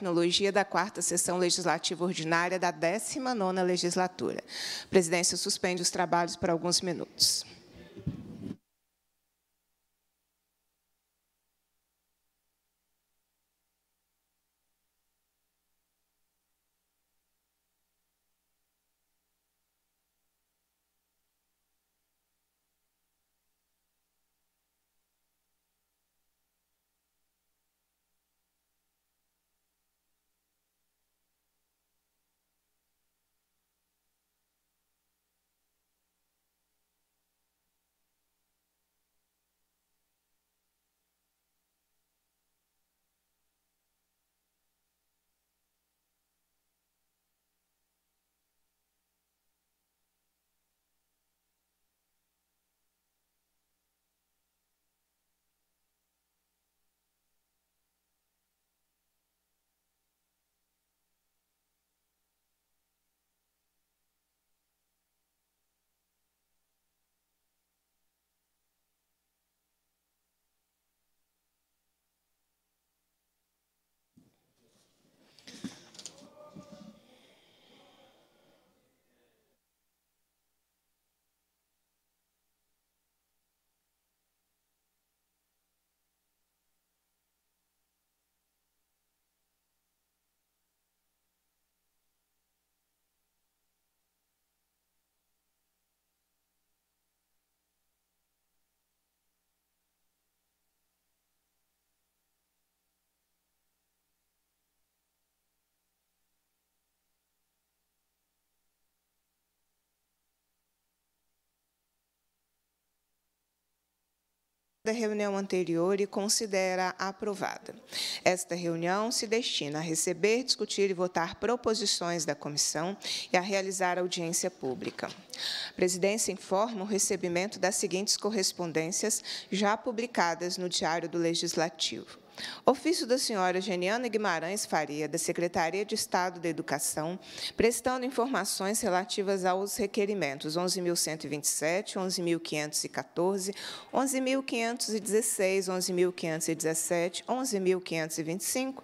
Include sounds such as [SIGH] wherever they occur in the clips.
Tecnologia da quarta sessão legislativa ordinária da 19ª legislatura. A presidência suspende os trabalhos por alguns minutos. da reunião anterior e considera aprovada. Esta reunião se destina a receber, discutir e votar proposições da comissão e a realizar audiência pública. A presidência informa o recebimento das seguintes correspondências já publicadas no Diário do Legislativo. Ofício da senhora Geniana Guimarães Faria, da Secretaria de Estado da Educação, prestando informações relativas aos requerimentos 11.127, 11.514, 11.516, 11.517, 11.525,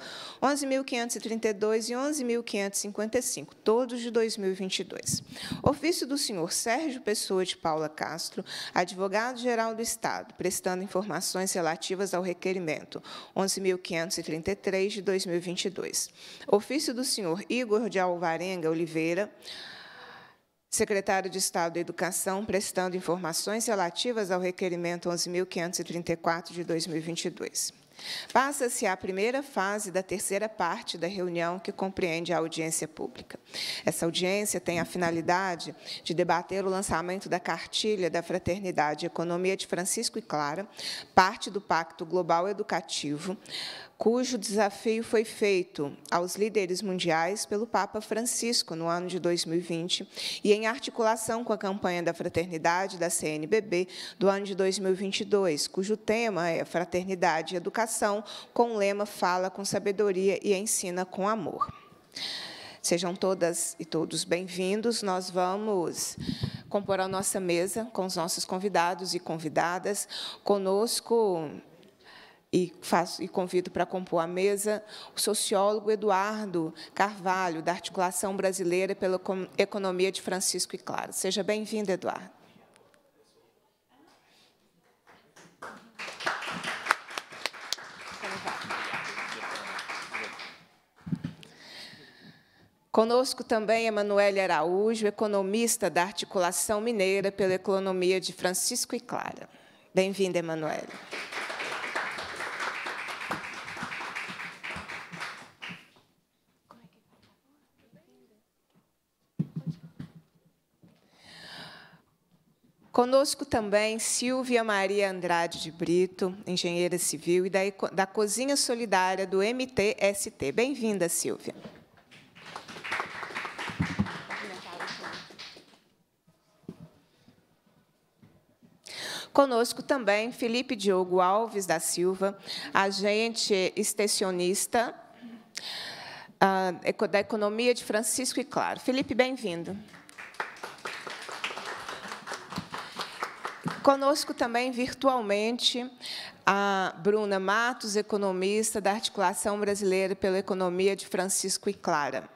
11.532 e 11.555, todos de 2022. Ofício do senhor Sérgio Pessoa de Paula Castro, advogado-geral do Estado, prestando informações relativas ao requerimento 11.533 de 2022. Ofício do senhor Igor de Alvarenga Oliveira, secretário de Estado da Educação, prestando informações relativas ao requerimento 11.534 de 2022. Passa-se à primeira fase da terceira parte da reunião, que compreende a audiência pública. Essa audiência tem a finalidade de debater o lançamento da cartilha da Fraternidade Economia de Francisco e Clara, parte do Pacto Global Educativo, cujo desafio foi feito aos líderes mundiais pelo Papa Francisco no ano de 2020 e em articulação com a campanha da fraternidade da CNBB do ano de 2022, cujo tema é Fraternidade e Educação, com o lema Fala com sabedoria e ensina com amor. Sejam todas e todos bem-vindos. Nós vamos compor a nossa mesa com os nossos convidados e convidadas. Conosco e, faço, e convido para compor a mesa o sociólogo Eduardo Carvalho, da Articulação Brasileira pela Economia de Francisco e Claro. Seja bem-vindo, Eduardo. Conosco também Emanuele Araújo, economista da Articulação Mineira pela Economia de Francisco e Clara. Bem-vinda, Emanuele. Conosco também Silvia Maria Andrade de Brito, engenheira civil e da, da Cozinha Solidária do MTST. Bem-vinda, Silvia. Conosco também Felipe Diogo Alves da Silva, agente extensionista ah, da Economia de Francisco e Claro. Felipe, bem-vindo. Obrigada. Conosco também, virtualmente, a Bruna Matos, economista da Articulação Brasileira pela Economia de Francisco e Clara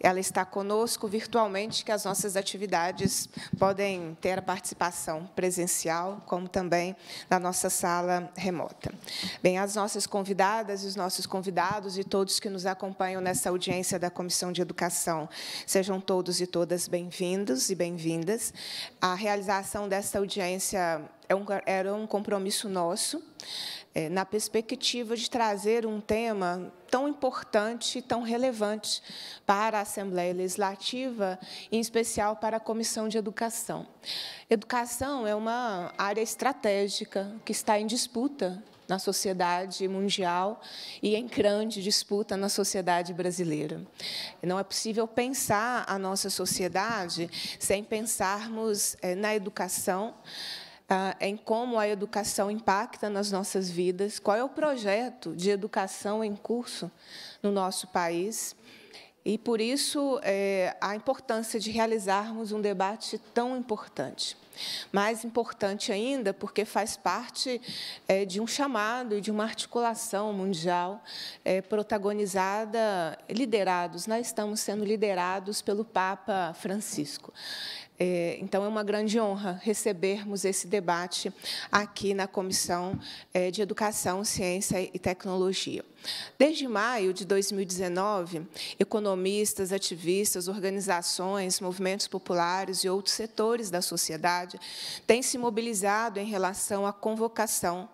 ela está conosco virtualmente, que as nossas atividades podem ter a participação presencial, como também na nossa sala remota. Bem, as nossas convidadas, os nossos convidados e todos que nos acompanham nessa audiência da Comissão de Educação, sejam todos e todas bem-vindos e bem-vindas. A realização dessa audiência é era um compromisso nosso, é, na perspectiva de trazer um tema tão importante e tão relevante para a Assembleia Legislativa, em especial para a Comissão de Educação. Educação é uma área estratégica que está em disputa na sociedade mundial e em grande disputa na sociedade brasileira. Não é possível pensar a nossa sociedade sem pensarmos é, na educação, ah, em como a educação impacta nas nossas vidas, qual é o projeto de educação em curso no nosso país. E, por isso, é, a importância de realizarmos um debate tão importante. Mais importante ainda, porque faz parte é, de um chamado e de uma articulação mundial é, protagonizada, liderados, nós estamos sendo liderados pelo Papa Francisco. É, então, é uma grande honra recebermos esse debate aqui na Comissão é, de Educação, Ciência e Tecnologia. Desde maio de 2019, economistas, ativistas, organizações, movimentos populares e outros setores da sociedade têm se mobilizado em relação à convocação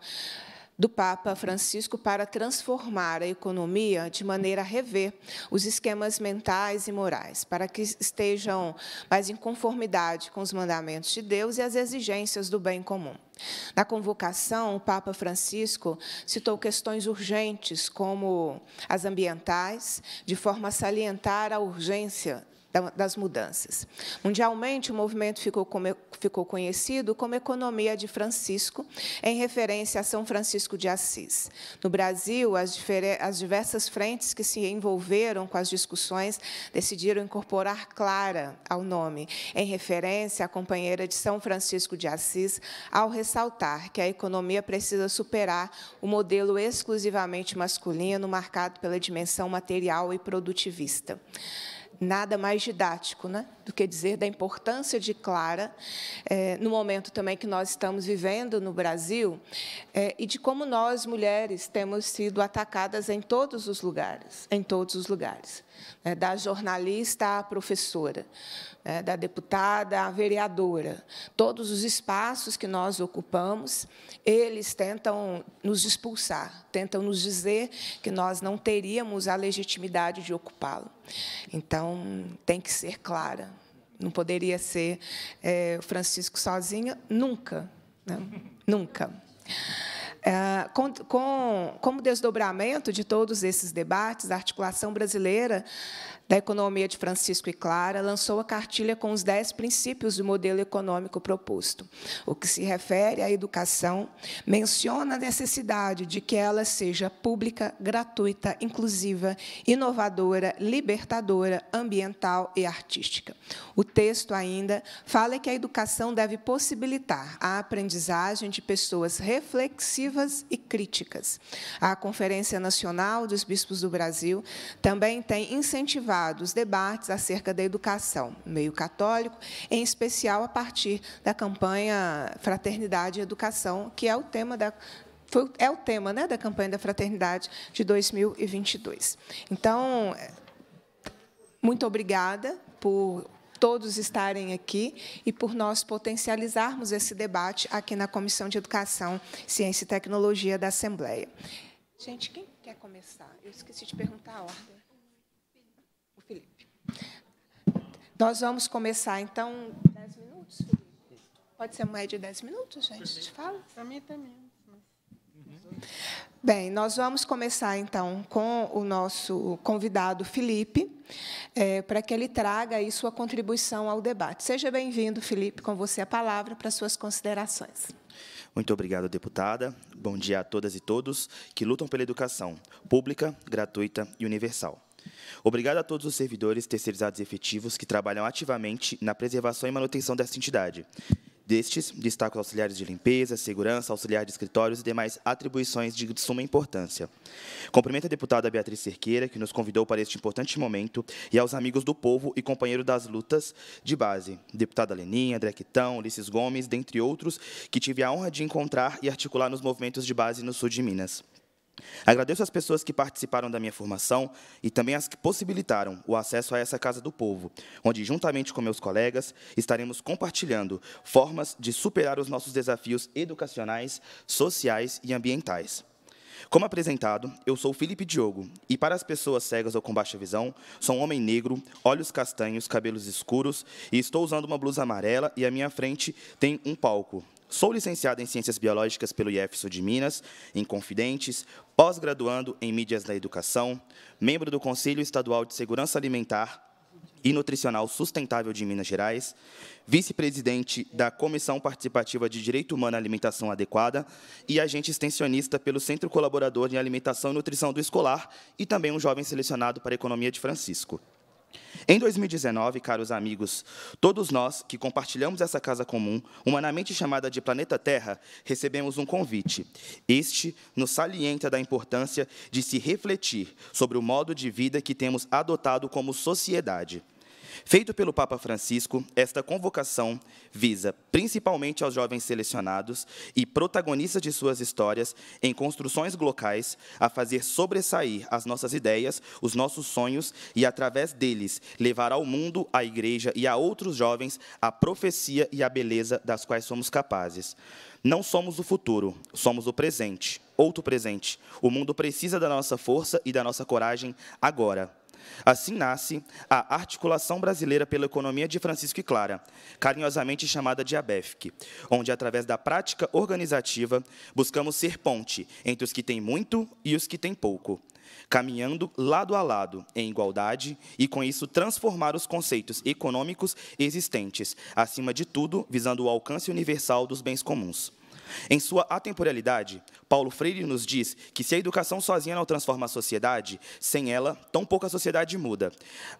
do Papa Francisco para transformar a economia de maneira a rever os esquemas mentais e morais, para que estejam mais em conformidade com os mandamentos de Deus e as exigências do bem comum. Na convocação, o Papa Francisco citou questões urgentes, como as ambientais, de forma a salientar a urgência das mudanças. Mundialmente, o movimento ficou, como, ficou conhecido como Economia de Francisco, em referência a São Francisco de Assis. No Brasil, as, as diversas frentes que se envolveram com as discussões decidiram incorporar Clara ao nome, em referência à companheira de São Francisco de Assis, ao ressaltar que a economia precisa superar o modelo exclusivamente masculino marcado pela dimensão material e produtivista nada mais didático, né? do que dizer da importância de Clara é, no momento também que nós estamos vivendo no Brasil é, e de como nós mulheres temos sido atacadas em todos os lugares, em todos os lugares, né, da jornalista à professora, né, da deputada à vereadora, todos os espaços que nós ocupamos, eles tentam nos expulsar, tentam nos dizer que nós não teríamos a legitimidade de ocupá-lo. Então, tem que ser clara não poderia ser é, Francisco sozinha, nunca, né? [LAUGHS] nunca. É, com, com, como desdobramento de todos esses debates, a articulação brasileira da Economia de Francisco e Clara, lançou a cartilha com os dez princípios do modelo econômico proposto. O que se refere à educação, menciona a necessidade de que ela seja pública, gratuita, inclusiva, inovadora, libertadora, ambiental e artística. O texto ainda fala que a educação deve possibilitar a aprendizagem de pessoas reflexivas e críticas. A Conferência Nacional dos Bispos do Brasil também tem incentivado travado os debates acerca da educação no meio católico, em especial a partir da campanha Fraternidade e Educação, que é o tema da, foi, é o tema né, da campanha da fraternidade de 2022. Então, muito obrigada por todos estarem aqui e por nós potencializarmos esse debate aqui na Comissão de Educação, Ciência e Tecnologia da Assembleia. Gente, quem quer começar? Eu esqueci de perguntar a ordem. Nós vamos começar, então, minutos? Pode ser mais de 10 minutos, gente? Fala. Para mim também. Uhum. Bem, nós vamos começar então com o nosso convidado Felipe, é, para que ele traga aí sua contribuição ao debate. Seja bem-vindo, Felipe, com você a palavra para suas considerações. Muito obrigado, deputada. Bom dia a todas e todos que lutam pela educação pública, gratuita e universal. Obrigado a todos os servidores terceirizados efetivos que trabalham ativamente na preservação e manutenção desta entidade. Destes, destaco os auxiliares de limpeza, segurança, auxiliar de escritórios e demais atribuições de suma importância. Cumprimento a deputada Beatriz Cerqueira, que nos convidou para este importante momento, e aos amigos do povo e companheiro das lutas de base, deputada Leninha, André Quitão, Ulisses Gomes, dentre outros, que tive a honra de encontrar e articular nos movimentos de base no sul de Minas. Agradeço às pessoas que participaram da minha formação e também às que possibilitaram o acesso a essa Casa do Povo, onde, juntamente com meus colegas, estaremos compartilhando formas de superar os nossos desafios educacionais, sociais e ambientais. Como apresentado, eu sou Felipe Diogo, e para as pessoas cegas ou com baixa visão, sou um homem negro, olhos castanhos, cabelos escuros, e estou usando uma blusa amarela, e à minha frente tem um palco, Sou licenciado em Ciências Biológicas pelo IEF de Minas, em Confidentes, pós-graduando em Mídias da Educação, membro do Conselho Estadual de Segurança Alimentar e Nutricional Sustentável de Minas Gerais, vice-presidente da Comissão Participativa de Direito Humano à Alimentação Adequada e agente extensionista pelo Centro Colaborador de Alimentação e Nutrição do Escolar e também um jovem selecionado para a Economia de Francisco. Em 2019, caros amigos, todos nós que compartilhamos essa casa comum, humanamente chamada de planeta Terra, recebemos um convite. Este nos salienta da importância de se refletir sobre o modo de vida que temos adotado como sociedade. Feito pelo Papa Francisco, esta convocação visa principalmente aos jovens selecionados e protagonistas de suas histórias em construções locais a fazer sobressair as nossas ideias, os nossos sonhos e, através deles, levar ao mundo, à igreja e a outros jovens a profecia e a beleza das quais somos capazes. Não somos o futuro, somos o presente, outro presente. O mundo precisa da nossa força e da nossa coragem agora. Assim nasce a Articulação Brasileira pela Economia de Francisco e Clara, carinhosamente chamada de ABEFC, onde, através da prática organizativa, buscamos ser ponte entre os que têm muito e os que têm pouco, caminhando lado a lado em igualdade e, com isso, transformar os conceitos econômicos existentes, acima de tudo, visando o alcance universal dos bens comuns. Em sua atemporalidade, Paulo Freire nos diz que se a educação sozinha não transforma a sociedade, sem ela, tão pouco a sociedade muda.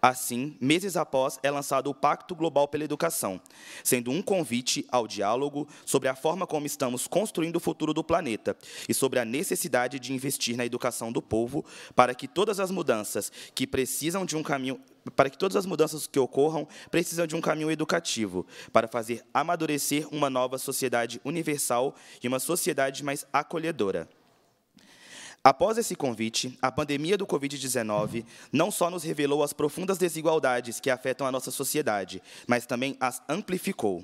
Assim, meses após, é lançado o Pacto Global pela Educação, sendo um convite ao diálogo sobre a forma como estamos construindo o futuro do planeta e sobre a necessidade de investir na educação do povo para que todas as mudanças que precisam de um caminho para que todas as mudanças que ocorram precisam de um caminho educativo, para fazer amadurecer uma nova sociedade universal e uma sociedade mais acolhedora acolhedora. Após esse convite, a pandemia do Covid-19 não só nos revelou as profundas desigualdades que afetam a nossa sociedade, mas também as amplificou,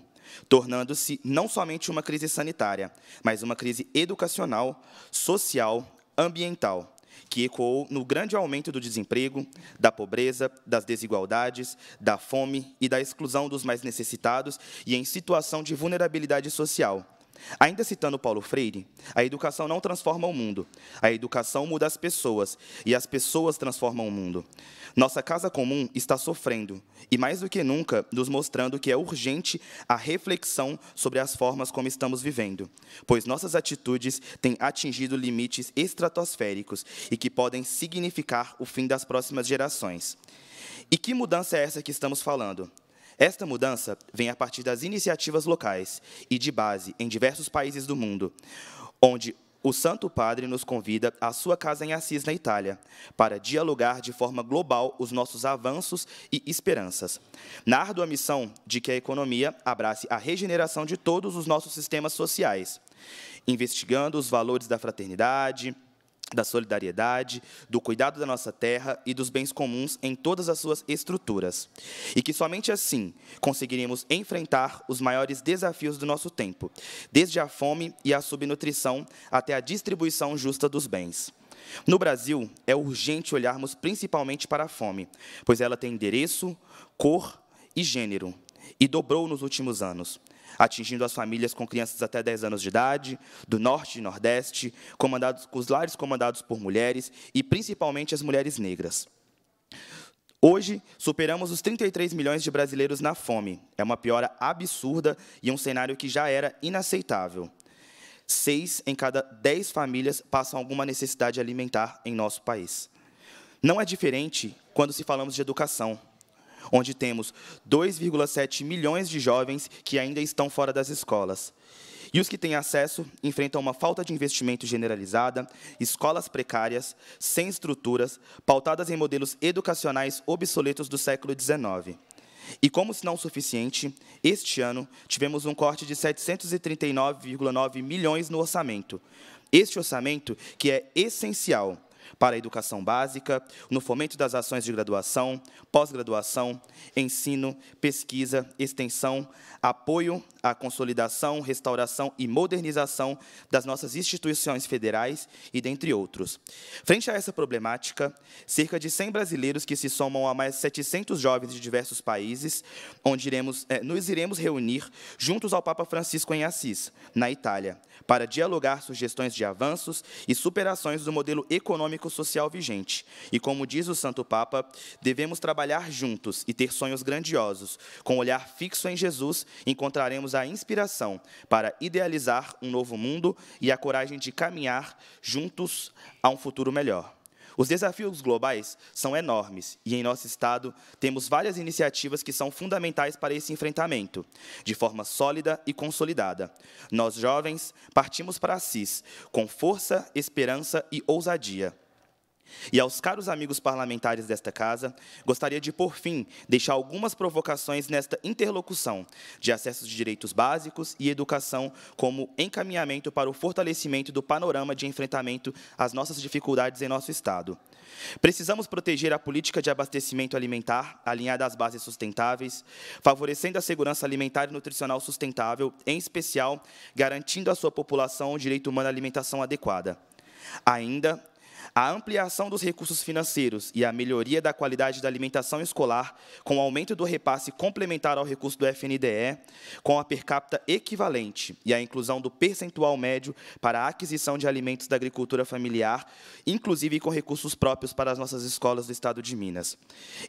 tornando-se não somente uma crise sanitária, mas uma crise educacional, social, ambiental, que ecoou no grande aumento do desemprego, da pobreza, das desigualdades, da fome e da exclusão dos mais necessitados e em situação de vulnerabilidade social, Ainda citando Paulo Freire, a educação não transforma o mundo, a educação muda as pessoas e as pessoas transformam o mundo. Nossa casa comum está sofrendo e, mais do que nunca, nos mostrando que é urgente a reflexão sobre as formas como estamos vivendo, pois nossas atitudes têm atingido limites estratosféricos e que podem significar o fim das próximas gerações. E que mudança é essa que estamos falando? Esta mudança vem a partir das iniciativas locais e de base em diversos países do mundo, onde o Santo Padre nos convida à sua casa em Assis, na Itália, para dialogar de forma global os nossos avanços e esperanças. Na árdua missão de que a economia abrace a regeneração de todos os nossos sistemas sociais, investigando os valores da fraternidade, da solidariedade, do cuidado da nossa terra e dos bens comuns em todas as suas estruturas. E que somente assim conseguiremos enfrentar os maiores desafios do nosso tempo, desde a fome e a subnutrição até a distribuição justa dos bens. No Brasil, é urgente olharmos principalmente para a fome, pois ela tem endereço, cor e gênero, e dobrou nos últimos anos atingindo as famílias com crianças até 10 anos de idade, do norte e nordeste, comandados, os lares comandados por mulheres e principalmente as mulheres negras. Hoje, superamos os 33 milhões de brasileiros na fome. É uma piora absurda e um cenário que já era inaceitável. Seis em cada dez famílias passam alguma necessidade alimentar em nosso país. Não é diferente quando se falamos de educação onde temos 2,7 milhões de jovens que ainda estão fora das escolas. E os que têm acesso enfrentam uma falta de investimento generalizada, escolas precárias, sem estruturas, pautadas em modelos educacionais obsoletos do século XIX. E como se não suficiente, este ano tivemos um corte de 739,9 milhões no orçamento. Este orçamento que é essencial para a educação básica, no fomento das ações de graduação, pós-graduação, ensino, pesquisa, extensão, apoio à consolidação, restauração e modernização das nossas instituições federais e dentre outros. Frente a essa problemática, cerca de 100 brasileiros que se somam a mais 700 jovens de diversos países, onde iremos, é, nos iremos reunir juntos ao Papa Francisco em Assis, na Itália, para dialogar sugestões de avanços e superações do modelo econômico social vigente. E como diz o Santo Papa, devemos trabalhar juntos e ter sonhos grandiosos. Com o olhar fixo em Jesus, encontraremos a inspiração para idealizar um novo mundo e a coragem de caminhar juntos a um futuro melhor. Os desafios globais são enormes e, em nosso Estado, temos várias iniciativas que são fundamentais para esse enfrentamento, de forma sólida e consolidada. Nós, jovens, partimos para Assis com força, esperança e ousadia. E aos caros amigos parlamentares desta casa, gostaria de, por fim, deixar algumas provocações nesta interlocução de acessos de direitos básicos e educação como encaminhamento para o fortalecimento do panorama de enfrentamento às nossas dificuldades em nosso Estado. Precisamos proteger a política de abastecimento alimentar, alinhada às bases sustentáveis, favorecendo a segurança alimentar e nutricional sustentável, em especial, garantindo à sua população o direito humano à alimentação adequada. Ainda, a ampliação dos recursos financeiros e a melhoria da qualidade da alimentação escolar, com o aumento do repasse complementar ao recurso do FNDE, com a per capita equivalente e a inclusão do percentual médio para a aquisição de alimentos da agricultura familiar, inclusive com recursos próprios para as nossas escolas do Estado de Minas.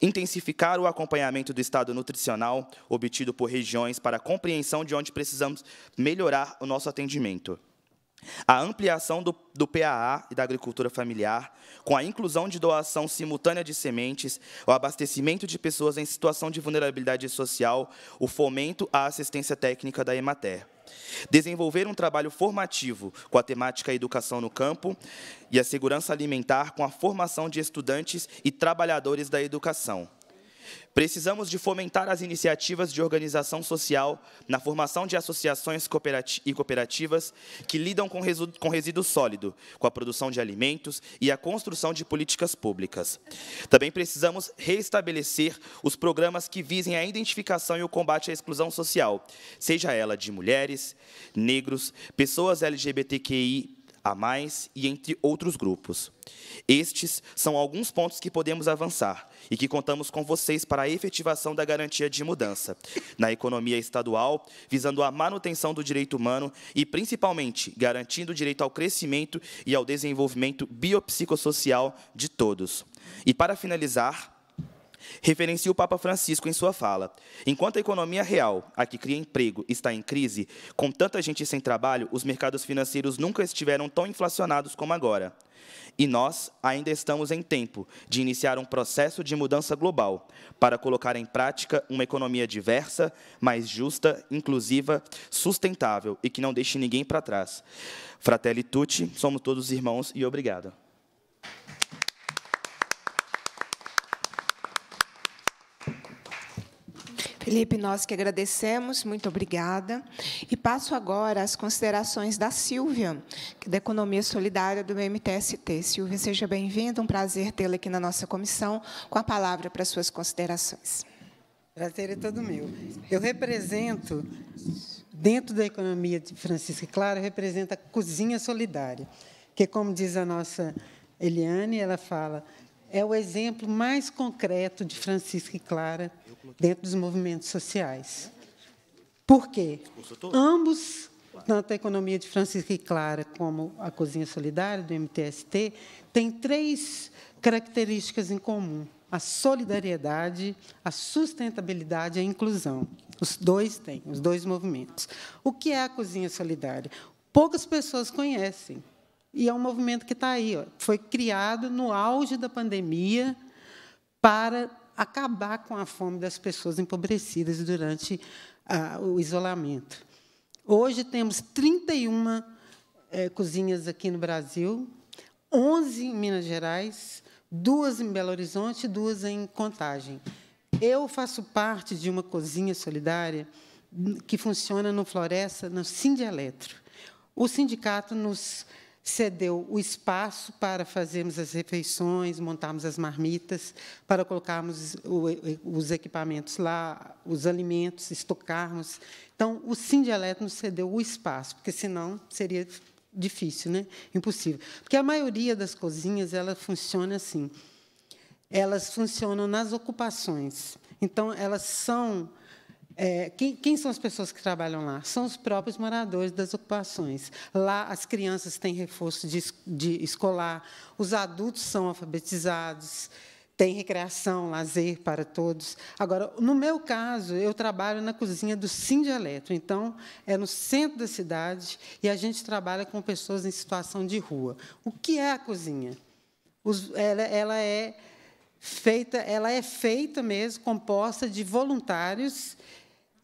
Intensificar o acompanhamento do estado nutricional obtido por regiões para a compreensão de onde precisamos melhorar o nosso atendimento a ampliação do, do PAA e da agricultura familiar, com a inclusão de doação simultânea de sementes, o abastecimento de pessoas em situação de vulnerabilidade social, o fomento à assistência técnica da Emater. Desenvolver um trabalho formativo com a temática educação no campo e a segurança alimentar com a formação de estudantes e trabalhadores da educação. Precisamos de fomentar as iniciativas de organização social na formação de associações e cooperativas que lidam com, com resíduo sólido, com a produção de alimentos e a construção de políticas públicas. Também precisamos reestabelecer os programas que visem a identificação e o combate à exclusão social, seja ela de mulheres, negros, pessoas LGBTQI, a mais e entre outros grupos. Estes são alguns pontos que podemos avançar e que contamos com vocês para a efetivação da garantia de mudança na economia estadual, visando a manutenção do direito humano e, principalmente, garantindo o direito ao crescimento e ao desenvolvimento biopsicossocial de todos. E, para finalizar, referencia o Papa Francisco em sua fala. Enquanto a economia real, a que cria emprego, está em crise, com tanta gente sem trabalho, os mercados financeiros nunca estiveram tão inflacionados como agora. E nós ainda estamos em tempo de iniciar um processo de mudança global para colocar em prática uma economia diversa, mais justa, inclusiva, sustentável e que não deixe ninguém para trás. Fratelli Tutti, somos todos irmãos e obrigado. Felipe, nós que agradecemos, muito obrigada. E passo agora às considerações da Silvia, é da Economia Solidária do MTST. Silvia, seja bem-vinda, um prazer tê-la aqui na nossa comissão, com a palavra para suas considerações. Prazer é todo meu. Eu represento, dentro da economia de Francisca Clara, eu represento a Cozinha Solidária, que, como diz a nossa Eliane, ela fala é o exemplo mais concreto de Francisca e Clara dentro dos movimentos sociais. Por quê? Ambos, tanto a economia de Francisca e Clara como a Cozinha Solidária do MTST, têm três características em comum: a solidariedade, a sustentabilidade e a inclusão. Os dois têm, os dois movimentos. O que é a Cozinha Solidária? Poucas pessoas conhecem. E é um movimento que está aí. Ó. Foi criado no auge da pandemia para acabar com a fome das pessoas empobrecidas durante ah, o isolamento. Hoje temos 31 eh, cozinhas aqui no Brasil, 11 em Minas Gerais, duas em Belo Horizonte, duas em Contagem. Eu faço parte de uma cozinha solidária que funciona no Floresta, no Sindieltro. O sindicato nos cedeu o espaço para fazermos as refeições, montarmos as marmitas, para colocarmos os equipamentos lá, os alimentos, estocarmos. Então, o Sindieleto nos cedeu o espaço, porque senão seria difícil, né? impossível. Porque a maioria das cozinhas ela funciona assim. Elas funcionam nas ocupações. Então, elas são é, quem, quem, são as pessoas que trabalham lá? São os próprios moradores das ocupações. Lá as crianças têm reforço de, de escolar, os adultos são alfabetizados, tem recreação, lazer para todos. Agora, no meu caso, eu trabalho na cozinha do Sindialeto, então é no centro da cidade e a gente trabalha com pessoas em situação de rua. O que é a cozinha? Os, ela, ela é feita, ela é feita mesmo, composta de voluntários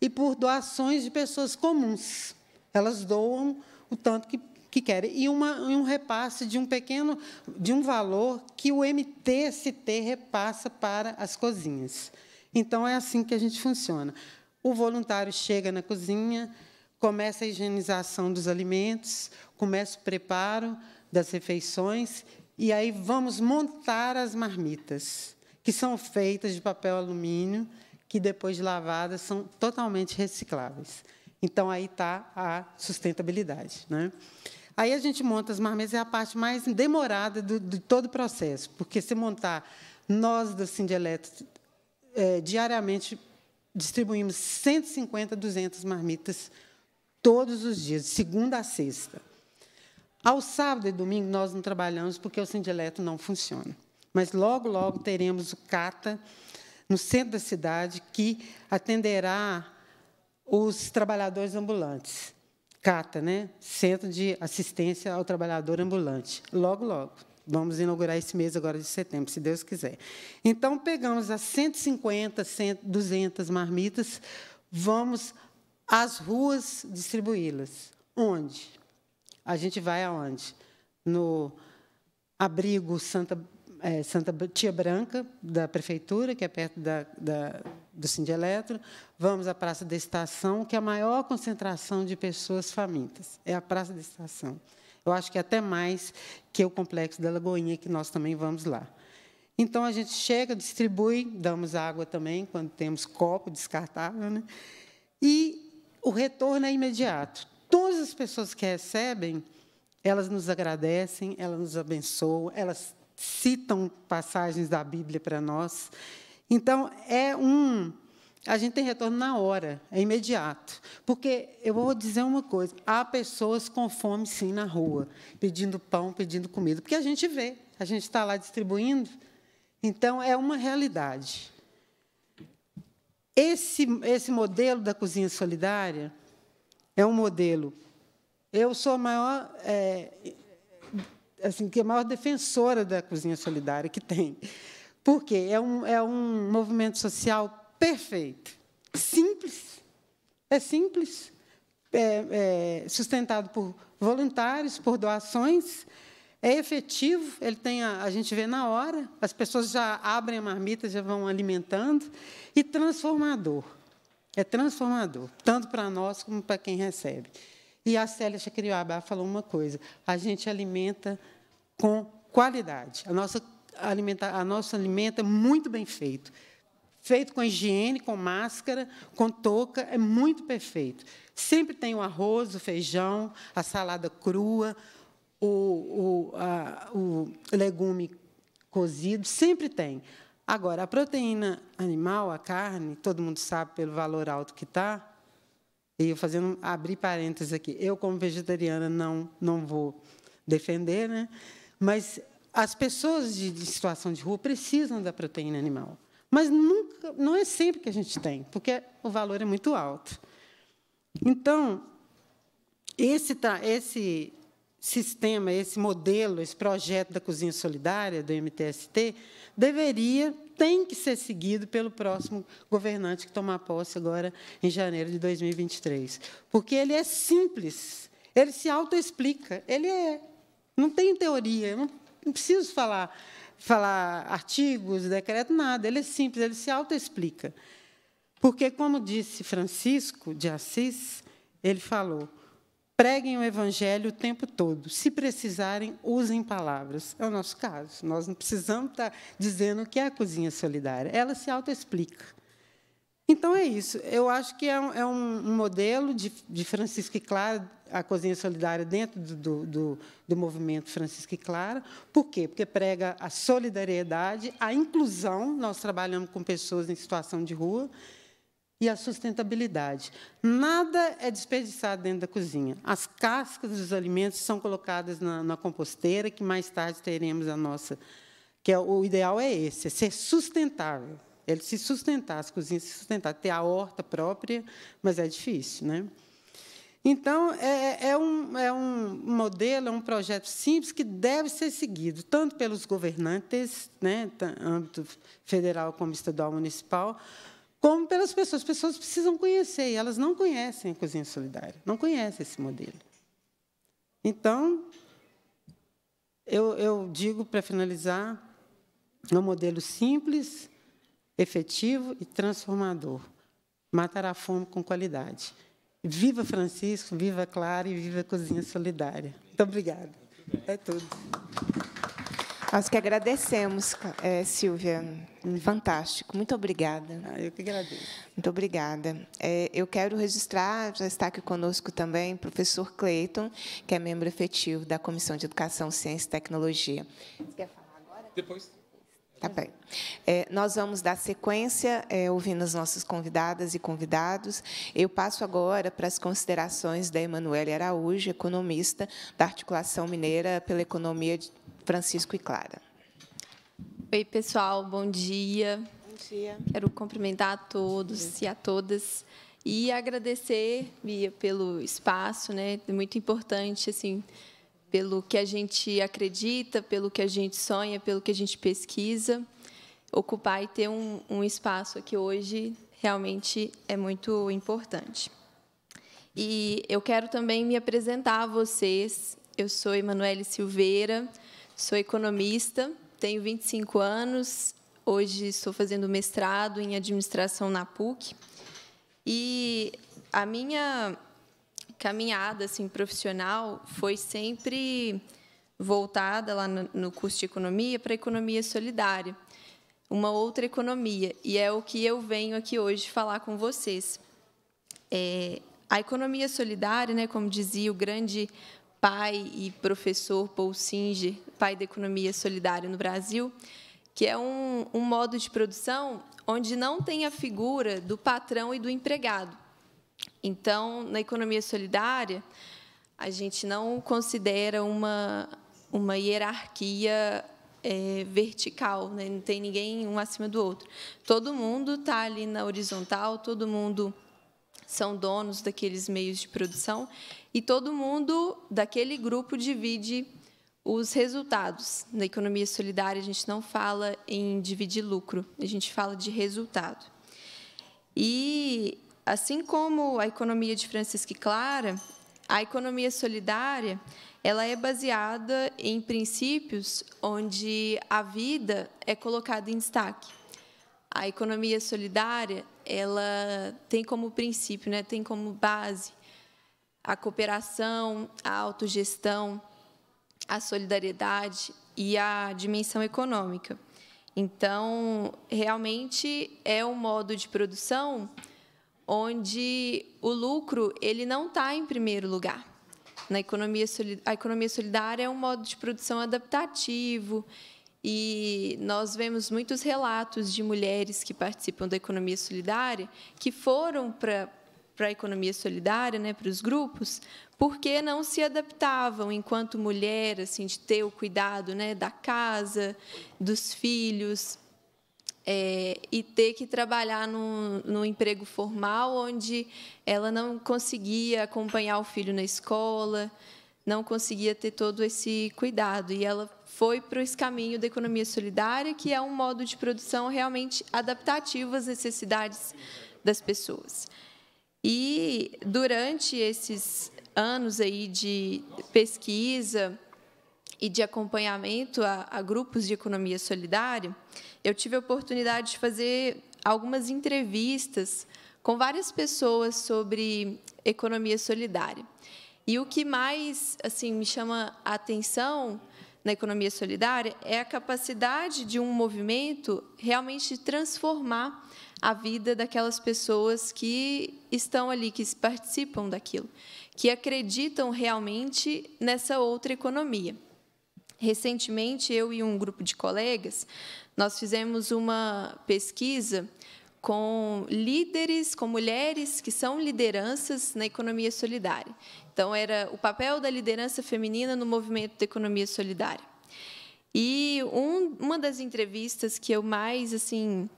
e por doações de pessoas comuns. Elas doam o tanto que, que querem. E, uma, um repasse de um pequeno, de um valor que o MTST repassa para as cozinhas. Então, é assim que a gente funciona. O voluntário chega na cozinha, começa a higienização dos alimentos, começa o preparo das refeições, e aí vamos montar as marmitas, que são feitas de papel alumínio, que depois de lavadas são totalmente recicláveis. Então aí está a sustentabilidade, né? Aí a gente monta as marmetas, é a parte mais demorada do, de todo o processo, porque se montar nós da Sindeletro é, diariamente distribuímos 150, 200 marmitas todos os dias, de segunda a sexta. Ao sábado e domingo nós não trabalhamos porque o Sindileto não funciona. Mas logo, logo teremos o Cata, no centro da cidade, que atenderá os trabalhadores ambulantes. CATA, né? Centro de Assistência ao Trabalhador Ambulante. Logo, logo. Vamos inaugurar esse mês agora de setembro, se Deus quiser. Então, pegamos as 150, 200 marmitas, vamos às ruas distribuí-las. Onde? A gente vai aonde? No abrigo Santa é, Santa Tia Branca, da prefeitura, que é perto da, da, do Cindy Eletro. Vamos à Praça da Estação, que é a maior concentração de pessoas famintas. É a Praça da Estação. Eu acho que é até mais que o Complexo da Lagoinha, que nós também vamos lá. Então, a gente chega, distribui, damos água também, quando temos copo descartável. Né? E o retorno é imediato. Todas as pessoas que recebem, elas nos agradecem, elas nos abençoam, elas citam passagens da Bíblia para nós. Então, é um. A gente tem retorno na hora, é imediato. Porque eu vou dizer uma coisa: há pessoas com fome, sim, na rua, pedindo pão, pedindo comida, porque a gente vê, a gente está lá distribuindo. Então, é uma realidade. Esse, esse modelo da cozinha solidária é um modelo. Eu sou a maior é, assim, que é a maior defensora da cozinha solidária que tem. Porque é um, é um movimento social perfeito, simples, é simples, é, é sustentado por voluntários, por doações, é efetivo, ele tem a, a, gente vê na hora, as pessoas já abrem a marmita, já vão alimentando, e transformador. É transformador, tanto para nós como para quem recebe. E a Célia Chacriabá falou uma coisa: a gente alimenta com qualidade. A nossa alimenta, a nosso alimento é muito bem feito. Feito com higiene, com máscara, com touca, é muito perfeito. Sempre tem o arroz, o feijão, a salada crua, o, o, a, o legume cozido, sempre tem. Agora, a proteína animal, a carne, todo mundo sabe pelo valor alto que está, e fazendo abrir parênteses aqui, eu como vegetariana não não vou defender, né? Mas as pessoas de, de situação de rua precisam da proteína animal, mas nunca, não é sempre que a gente tem, porque o valor é muito alto. Então, esse esse sistema, esse modelo, esse projeto da cozinha solidária do MTST deveria tem que ser seguido pelo próximo governante que tomar posse agora em janeiro de 2023. Porque ele é simples, ele se autoexplica, ele é. Não tem teoria, não, não preciso falar, falar artigos, decreto, nada. Ele é simples, ele se autoexplica. Porque, como disse Francisco de Assis, ele falou: preguem o evangelho o tempo todo. Se precisarem, usem palavras. É o nosso caso. Nós não precisamos estar tá dizendo o que é a cozinha solidária. Ela se autoexplica. Então é isso. Eu acho que é um, é modelo de, de Francisco e Clara, a cozinha solidária dentro do, do, do movimento Francisco e Clara. Por quê? Porque prega a solidariedade, a inclusão. Nós trabalhamos com pessoas em situação de rua e a sustentabilidade. Nada é desperdiçado dentro da cozinha. As cascas dos alimentos são colocadas na, na composteira, que mais tarde teremos a nossa. Que é, o ideal é esse, é ser sustentável. Ele é se sustentar, as cozinhas se sustentar, ter a horta própria, mas é difícil, né? Então, é, é, um, é um modelo, é um projeto simples que deve ser seguido, tanto pelos governantes, né, âmbito federal como estadual municipal, como pelas pessoas. As pessoas precisam conhecer, e elas não conhecem a cozinha solidária, não conhecem esse modelo. Então, eu, eu digo, para finalizar, é um modelo simples, efetivo e transformador. Matar a fome com qualidade. Viva Francisco, viva Clara e viva Cozinha Solidária. Muito obrigada. É tudo. Nós que agradecemos, é, Silvia. Fantástico. Muito obrigada. Ah, eu que agradeço. Muito obrigada. É, eu quero registrar, já está aqui conosco também, o professor Cleiton, que é membro efetivo da Comissão de Educação, Ciência e Tecnologia. Você quer falar agora? Depois. Tá bem. É, nós vamos dar sequência, é, ouvindo as nossas convidadas e convidados. Eu passo agora para as considerações da Emanuele Araújo, economista da Articulação Mineira pela Economia Francisco e Clara. Oi, pessoal, bom dia. Bom dia. Quero cumprimentar a todos e a todas e agradecer, Bia, pelo espaço, né? É muito importante, assim, pelo que a gente acredita, pelo que a gente sonha, pelo que a gente pesquisa. Ocupar e ter um, um espaço aqui hoje realmente é muito importante. E eu quero também me apresentar a vocês. Eu sou Emanuele Silveira, Sou economista, tenho 25 anos, hoje estou fazendo mestrado em administração na PUC. E a minha caminhada assim profissional foi sempre voltada lá no curso de economia para a economia solidária, uma outra economia, e é o que eu venho aqui hoje falar com vocês. É, a economia solidária, né, como dizia o grande pai e professor Paul Singer pai da economia solidária no Brasil, que é um, um modo de produção onde não tem a figura do patrão e do empregado. Então, na economia solidária, a gente não considera uma, uma hierarquia é, vertical, né? não tem ninguém um acima do outro. Todo mundo está ali na horizontal, todo mundo são donos daqueles meios de produção e todo mundo daquele grupo divide os resultados. Na economia solidária, a gente não fala em dividir lucro, a gente fala de resultado. E, assim como a economia de Francisco Clara, a economia solidária ela é baseada em princípios onde a vida é colocada em destaque. A economia solidária ela tem como princípio, né, tem como base a cooperação, a autogestão, a solidariedade e a dimensão econômica. Então, realmente é um modo de produção onde o lucro ele não está em primeiro lugar. Na economia a economia solidária é um modo de produção adaptativo e nós vemos muitos relatos de mulheres que participam da economia solidária que foram para para a economia solidária, né, para os grupos, porque não se adaptavam enquanto mulher, assim, de ter o cuidado né, da casa, dos filhos, é, e ter que trabalhar num, num, emprego formal onde ela não conseguia acompanhar o filho na escola, não conseguia ter todo esse cuidado. E ela foi para esse caminho da economia solidária, que é um modo de produção realmente adaptativo às necessidades das pessoas. E durante esses anos aí de pesquisa e de acompanhamento a, a grupos de economia solidária, eu tive a oportunidade de fazer algumas entrevistas com várias pessoas sobre economia solidária. E o que mais assim me chama a atenção na economia solidária é a capacidade de um movimento realmente transformar a vida daquelas pessoas que estão ali, que participam daquilo, que acreditam realmente nessa outra economia. Recentemente, eu e um grupo de colegas, nós fizemos uma pesquisa com líderes, com mulheres que são lideranças na economia solidária. Então, era o papel da liderança feminina no movimento da economia solidária. E um, uma das entrevistas que eu mais assim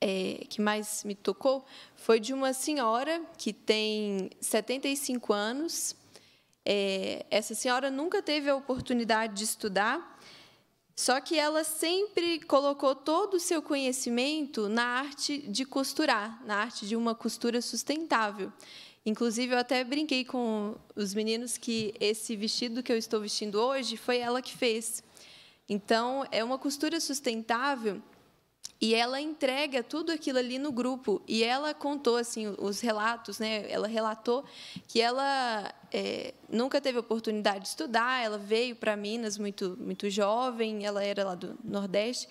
é, que mais me tocou foi de uma senhora que tem 75 anos. É, essa senhora nunca teve a oportunidade de estudar, só que ela sempre colocou todo o seu conhecimento na arte de costurar, na arte de uma costura sustentável. Inclusive, eu até brinquei com os meninos que esse vestido que eu estou vestindo hoje foi ela que fez. Então, é uma costura sustentável e ela entrega tudo aquilo ali no grupo. E ela contou assim os relatos, né? Ela relatou que ela é, nunca teve oportunidade de estudar. Ela veio para Minas muito muito jovem. Ela era lá do Nordeste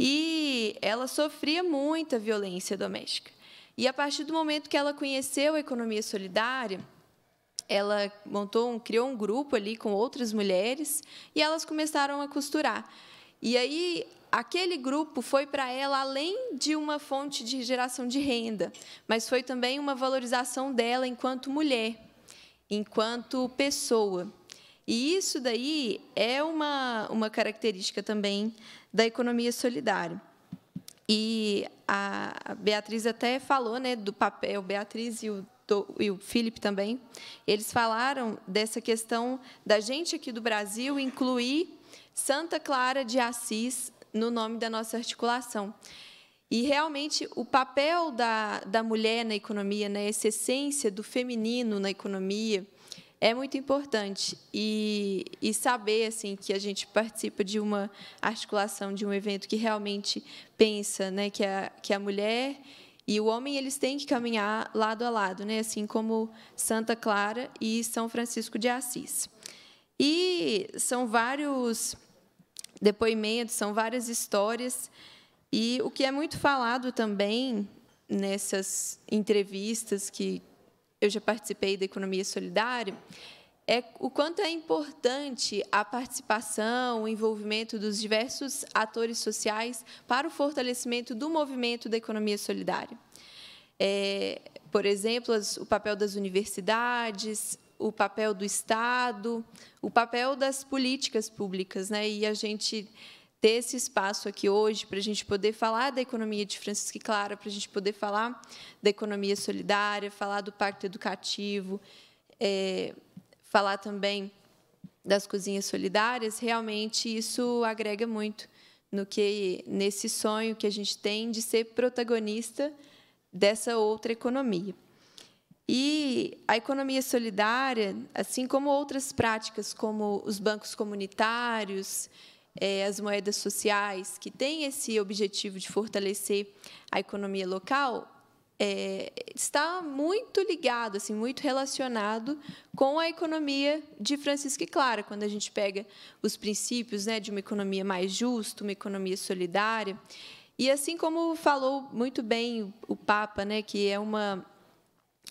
e ela sofria muita violência doméstica. E a partir do momento que ela conheceu a economia solidária, ela montou, um, criou um grupo ali com outras mulheres e elas começaram a costurar. E aí aquele grupo foi para ela além de uma fonte de geração de renda, mas foi também uma valorização dela enquanto mulher, enquanto pessoa. E isso daí é uma, uma característica também da economia solidária. E a Beatriz até falou né, do papel, Beatriz e o, e o Felipe também, eles falaram dessa questão da gente aqui do Brasil incluir Santa Clara de Assis no nome da nossa articulação. E realmente o papel da, da mulher na economia, né, essa essência do feminino na economia, é muito importante. E, e saber assim que a gente participa de uma articulação, de um evento que realmente pensa né, que, a, que a mulher e o homem eles têm que caminhar lado a lado, né? assim como Santa Clara e São Francisco de Assis. E são vários depoimentos, são várias histórias. E o que é muito falado também nessas entrevistas que eu já participei da Economia Solidária é o quanto é importante a participação, o envolvimento dos diversos atores sociais para o fortalecimento do movimento da economia solidária. É, por exemplo, as, o papel das universidades, o papel do Estado, o papel das políticas públicas, né? E a gente ter esse espaço aqui hoje para a gente poder falar da economia de Francisco e Clara, para a gente poder falar da economia solidária, falar do pacto educativo, é, falar também das cozinhas solidárias, realmente isso agrega muito no que nesse sonho que a gente tem de ser protagonista dessa outra economia. E a economia solidária, assim como outras práticas, como os bancos comunitários, eh, as moedas sociais, que têm esse objetivo de fortalecer a economia local, eh, está muito ligado, assim, muito relacionado com a economia de Francisco e Clara. Quando a gente pega os princípios né, de uma economia mais justa, uma economia solidária, e assim como falou muito bem o Papa, né, que é uma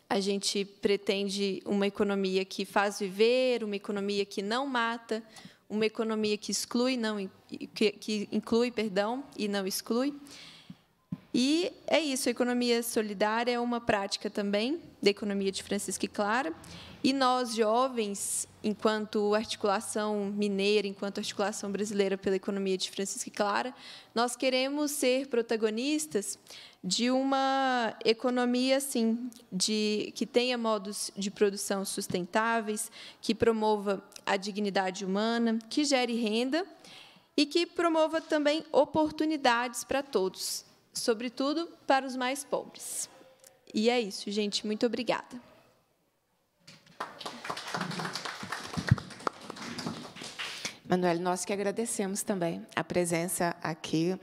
a gente pretende uma economia que faz viver, uma economia que não mata, uma economia que exclui, não que, que inclui, perdão, e não exclui. E é isso, a economia solidária é uma prática também da economia de Francisco e Clara, e nós, jovens, enquanto articulação mineira, enquanto articulação brasileira pela economia de Francisca e Clara, nós queremos ser protagonistas de uma economia assim, de que tenha modos de produção sustentáveis, que promova a dignidade humana, que gere renda e que promova também oportunidades para todos, sobretudo para os mais pobres. E é isso, gente. Muito obrigada. Manuel, nós que agradecemos também a presença aqui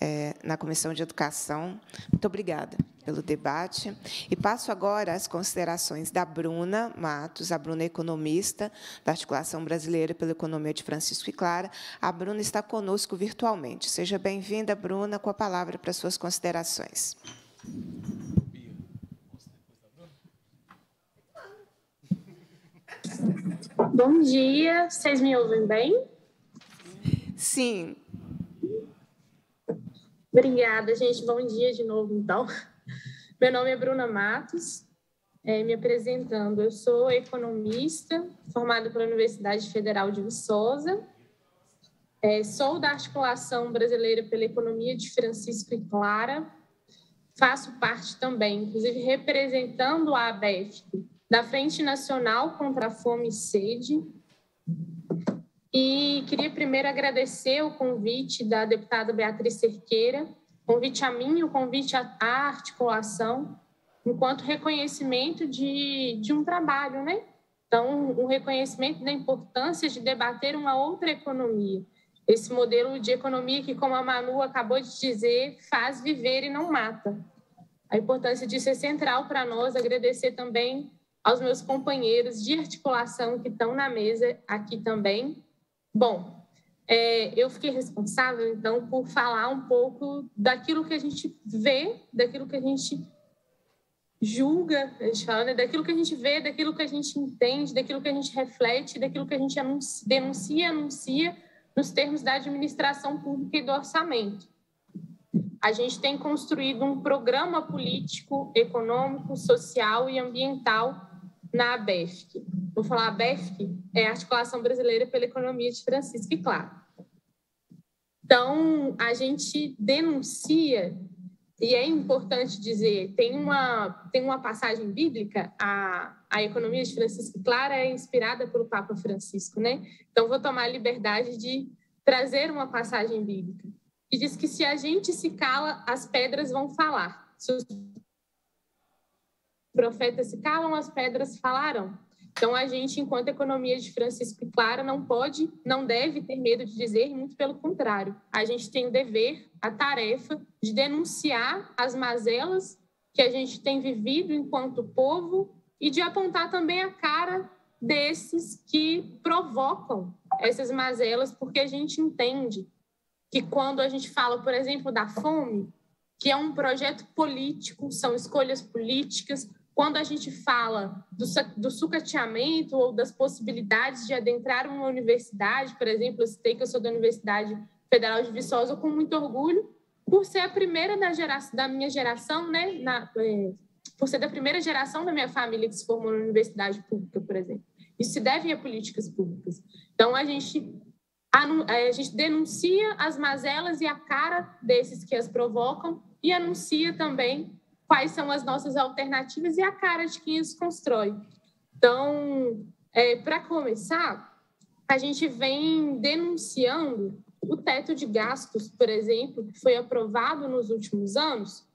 é, na Comissão de Educação. Muito obrigada pelo debate. E passo agora às considerações da Bruna Matos, a Bruna é economista da Articulação Brasileira pela Economia de Francisco e Clara. A Bruna está conosco virtualmente. Seja bem-vinda, Bruna, com a palavra para suas considerações. Obrigada. Bom dia, vocês me ouvem bem? Sim. Obrigada, gente. Bom dia de novo, então. Meu nome é Bruna Matos, é, me apresentando. Eu sou economista, formada pela Universidade Federal de Viçosa. É, sou da Articulação Brasileira pela Economia de Francisco e Clara. Faço parte também, inclusive representando a ABEF, da Frente Nacional contra a Fome e Sede. E queria primeiro agradecer o convite da deputada Beatriz Cerqueira, convite a mim, o convite à articulação, enquanto reconhecimento de, de um trabalho, né? Então, o um reconhecimento da importância de debater uma outra economia, esse modelo de economia que, como a Manu acabou de dizer, faz viver e não mata. A importância disso é central para nós. Agradecer também aos meus companheiros de articulação que estão na mesa aqui também. Bom, é, eu fiquei responsável, então, por falar um pouco daquilo que a gente vê, daquilo que a gente julga, a gente fala, né? daquilo que a gente vê, daquilo que a gente entende, daquilo que a gente reflete, daquilo que a gente anuncia, denuncia, anuncia nos termos da administração pública e do orçamento. A gente tem construído um programa político, econômico, social e ambiental na ABESC. Vou falar ABESC, é a Articulação Brasileira pela Economia de Francisco e Claro. Então, a gente denuncia, e é importante dizer, tem uma, tem uma passagem bíblica, a, a economia de Francisco e Claro é inspirada pelo Papa Francisco, né? Então, vou tomar a liberdade de trazer uma passagem bíblica que diz que se a gente se cala, as pedras vão falar. Se os profetas se calam, as pedras falaram. Então, a gente, enquanto economia de Francisco e Clara, não pode, não deve ter medo de dizer, muito pelo contrário. A gente tem o dever, a tarefa de denunciar as mazelas que a gente tem vivido enquanto povo e de apontar também a cara desses que provocam essas mazelas, porque a gente entende que quando a gente fala, por exemplo, da fome, que é um projeto político, são escolhas políticas, quando a gente fala do, do sucateamento ou das possibilidades de adentrar uma universidade, por exemplo, eu citei que eu sou da Universidade Federal de Viçosa com muito orgulho, por ser a primeira da, geração, da minha geração, né, na, é, por ser da primeira geração da minha família que se formou na universidade pública, por exemplo. Isso se deve a políticas públicas. Então, a gente, a, é, a gente denuncia as mazelas e a cara desses que as provocam e anuncia também quais são as nossas alternativas e a cara de quem as constrói. Então, é, para começar, a gente vem denunciando o teto de gastos, por exemplo, que foi aprovado nos últimos anos,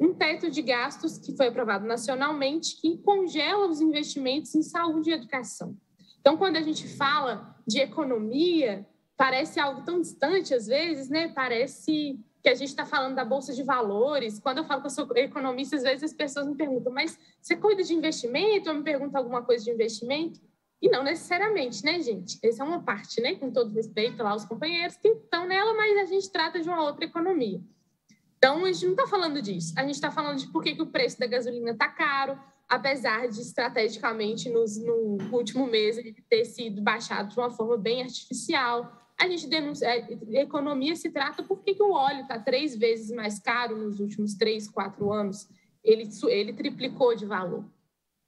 um teto de gastos que foi aprovado nacionalmente que congela os investimentos em saúde e educação. Então, quando a gente fala de economia, parece algo tão distante às vezes, né? Parece que a gente está falando da bolsa de valores. Quando eu falo que eu sou economista, às vezes as pessoas me perguntam, mas você cuida de investimento? Ou me pergunta alguma coisa de investimento? E não necessariamente, né, gente? Essa é uma parte, né? Com todo respeito lá aos companheiros que estão nela, mas a gente trata de uma outra economia. Então, a gente não está falando disso. A gente está falando de por que, que o preço da gasolina está caro, apesar de estrategicamente nos, no último mês ele ter sido baixado de uma forma bem artificial a gente denuncia, é, economia se trata por que, que o óleo está três vezes mais caro nos últimos três, quatro anos, ele, ele triplicou de valor.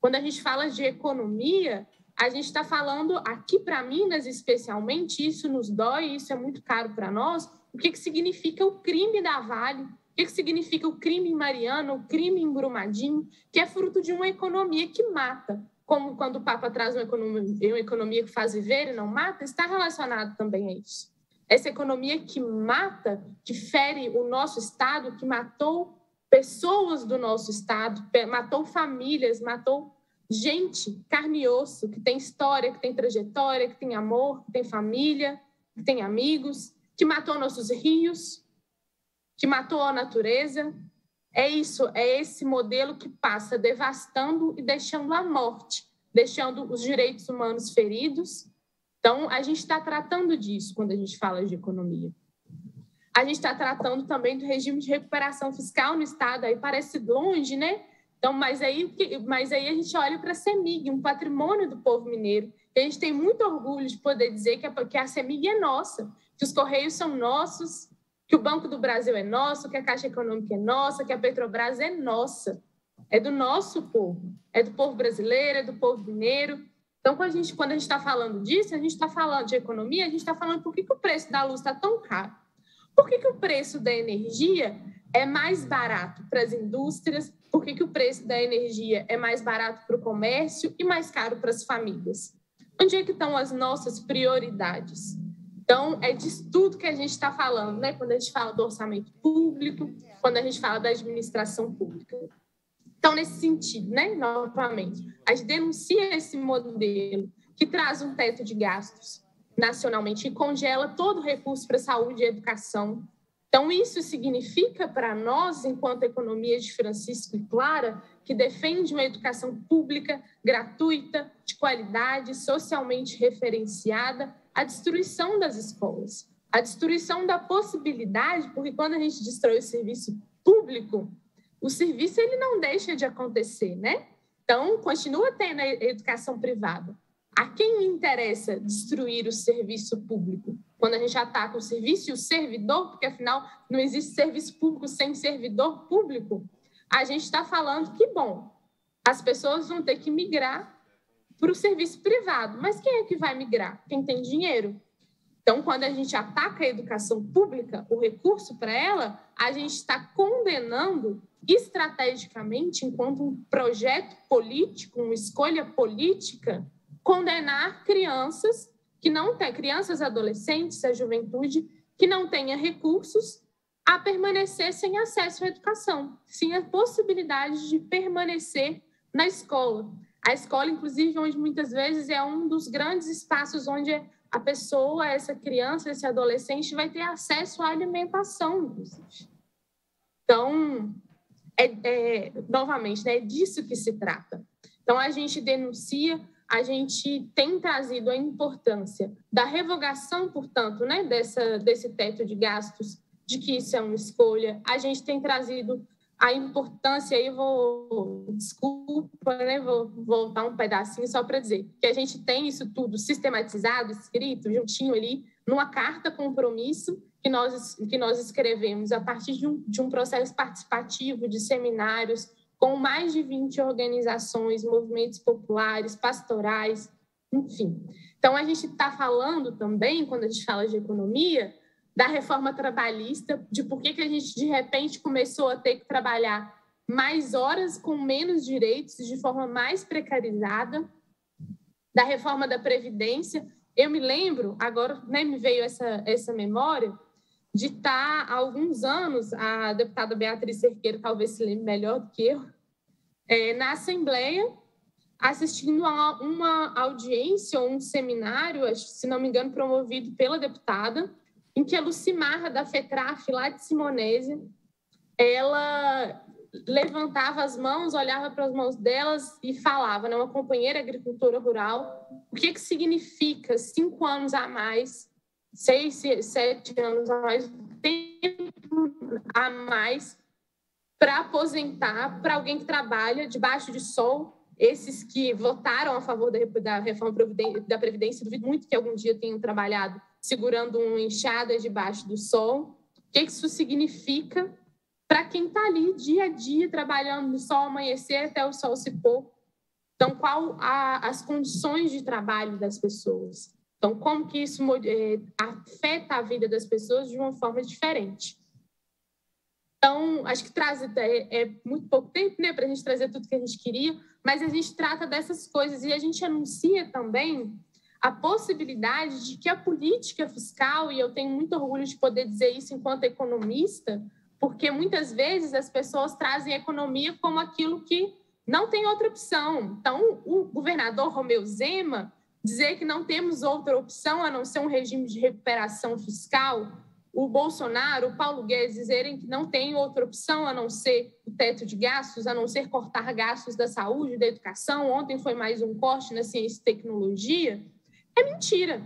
Quando a gente fala de economia, a gente está falando aqui para Minas especialmente, isso nos dói, isso é muito caro para nós, o que, que significa o crime da Vale, o que, que significa o crime em Mariana, o crime em Brumadinho, que é fruto de uma economia que mata como quando o Papa traz uma economia, uma economia que faz viver e não mata, está relacionado também a isso. Essa economia que mata, que fere o nosso Estado, que matou pessoas do nosso Estado, matou famílias, matou gente, carne e osso, que tem história, que tem trajetória, que tem amor, que tem família, que tem amigos, que matou nossos rios, que matou a natureza, é isso, é esse modelo que passa devastando e deixando a morte, deixando os direitos humanos feridos. Então, a gente está tratando disso quando a gente fala de economia. A gente está tratando também do regime de recuperação fiscal no Estado, aí parece longe, né? Então, mas aí, mas aí a gente olha para a CEMIG, um patrimônio do povo mineiro. A gente tem muito orgulho de poder dizer que a, semig CEMIG é nossa, que os Correios são nossos, que o Banco do Brasil é nosso, que a Caixa Econômica é nossa, que a Petrobras é nossa. É do nosso povo, é do povo brasileiro, é do povo mineiro. Então, quando a gente está gente tá falando disso, a gente está falando de economia, a gente está falando por que, que o preço da luz está tão caro. Por que, que o preço da energia é mais barato para as indústrias? Por que, que o preço da energia é mais barato para o comércio e mais caro para as famílias? Onde é que estão as nossas prioridades? Então, é disso tudo que a gente está falando, né? Quando a gente fala do orçamento público, quando a gente fala da administração pública. Então, nesse sentido, né? Novamente, a gente denuncia esse modelo que traz um teto de gastos nacionalmente e congela todo o recurso para saúde e educação. Então, isso significa para nós, enquanto economia de Francisco e Clara, que defende uma educação pública, gratuita, de qualidade, socialmente referenciada a destruição das escolas, a destruição da possibilidade, porque quando a gente destrói o serviço público, o serviço ele não deixa de acontecer, né? Então, continua tendo a educação privada. A quem interessa destruir o serviço público? Quando a gente ataca o serviço e o servidor, porque afinal não existe serviço público sem servidor público, a gente está falando que, bom, as pessoas vão ter que migrar para o serviço privado. Mas quem é que vai migrar? Quem tem dinheiro. Então, quando a gente ataca a educação pública, o recurso para ela, a gente está condenando estrategicamente, enquanto um projeto político, uma escolha política, condenar crianças que não têm, crianças, adolescentes, a juventude, que não tenha recursos a permanecer sem acesso à educação, sem a possibilidade de permanecer na escola. A escola, inclusive, onde muitas vezes é um dos grandes espaços onde a pessoa, essa criança, esse adolescente vai ter acesso à alimentação, inclusive. Então, é, é, novamente, né, é disso que se trata. Então, a gente denuncia, a gente tem trazido a importância da revogação, portanto, né, dessa, desse teto de gastos, de que isso é uma escolha. A gente tem trazido a importância, aí vou, desculpa, né, vou voltar um pedacinho só para dizer que a gente tem isso tudo sistematizado, escrito, juntinho ali, numa carta compromisso que nós, que nós escrevemos a partir de um, de um processo participativo, de seminários, com mais de 20 organizações, movimentos populares, pastorais, enfim. Então, a gente está falando também, quando a gente fala de economia, da reforma trabalhista, de por que, que a gente de repente começou a ter que trabalhar mais horas com menos direitos, de forma mais precarizada, da reforma da Previdência. Eu me lembro, agora né, me veio essa, essa memória, de estar tá há alguns anos, a deputada Beatriz Cerqueira talvez se lembre melhor do que eu, é, na Assembleia, assistindo a uma audiência ou um seminário, se não me engano, promovido pela deputada, em que a Lucimarra da FETRAF, lá de Simonese, ela levantava as mãos, olhava para as mãos delas e falava, né, uma companheira agricultora rural, o que, é que significa cinco anos a mais, seis, sete anos a mais, tempo a mais para aposentar para alguém que trabalha debaixo de sol. Esses que votaram a favor da reforma da Previdência, duvido muito que algum dia tenham trabalhado segurando uma enxada debaixo do sol. O que isso significa para quem está ali dia a dia trabalhando no sol amanhecer até o sol se pôr? Então, qual a, as condições de trabalho das pessoas? Então, como que isso é, afeta a vida das pessoas de uma forma diferente? Então, acho que traz é, é muito pouco tempo né, para a gente trazer tudo que a gente queria, mas a gente trata dessas coisas e a gente anuncia também a possibilidade de que a política fiscal, e eu tenho muito orgulho de poder dizer isso enquanto economista, porque muitas vezes as pessoas trazem a economia como aquilo que não tem outra opção. Então, o governador Romeu Zema dizer que não temos outra opção a não ser um regime de recuperação fiscal, o Bolsonaro, o Paulo Guedes dizerem que não tem outra opção a não ser o teto de gastos, a não ser cortar gastos da saúde, da educação. Ontem foi mais um corte na ciência e tecnologia é mentira.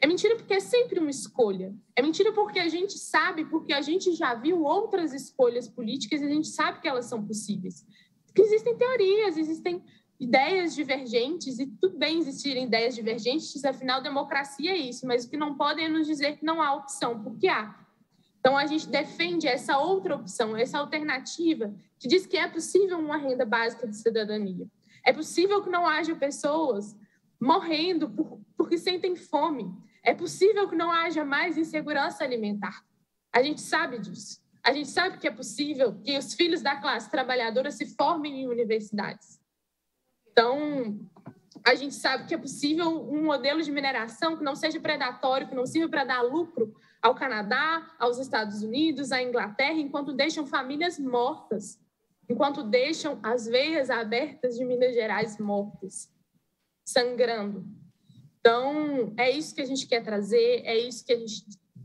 É mentira porque é sempre uma escolha. É mentira porque a gente sabe, porque a gente já viu outras escolhas políticas e a gente sabe que elas são possíveis. Que existem teorias, existem ideias divergentes, e tudo bem existirem ideias divergentes, afinal, democracia é isso, mas o que não podem é nos dizer que não há opção, porque há. Então, a gente defende essa outra opção, essa alternativa, que diz que é possível uma renda básica de cidadania. É possível que não haja pessoas morrendo por, porque sentem fome. É possível que não haja mais insegurança alimentar. A gente sabe disso. A gente sabe que é possível que os filhos da classe trabalhadora se formem em universidades. Então, a gente sabe que é possível um modelo de mineração que não seja predatório, que não sirva para dar lucro ao Canadá, aos Estados Unidos, à Inglaterra, enquanto deixam famílias mortas, enquanto deixam as veias abertas de Minas Gerais mortas sangrando. Então, é isso que a gente quer trazer, é isso que a gente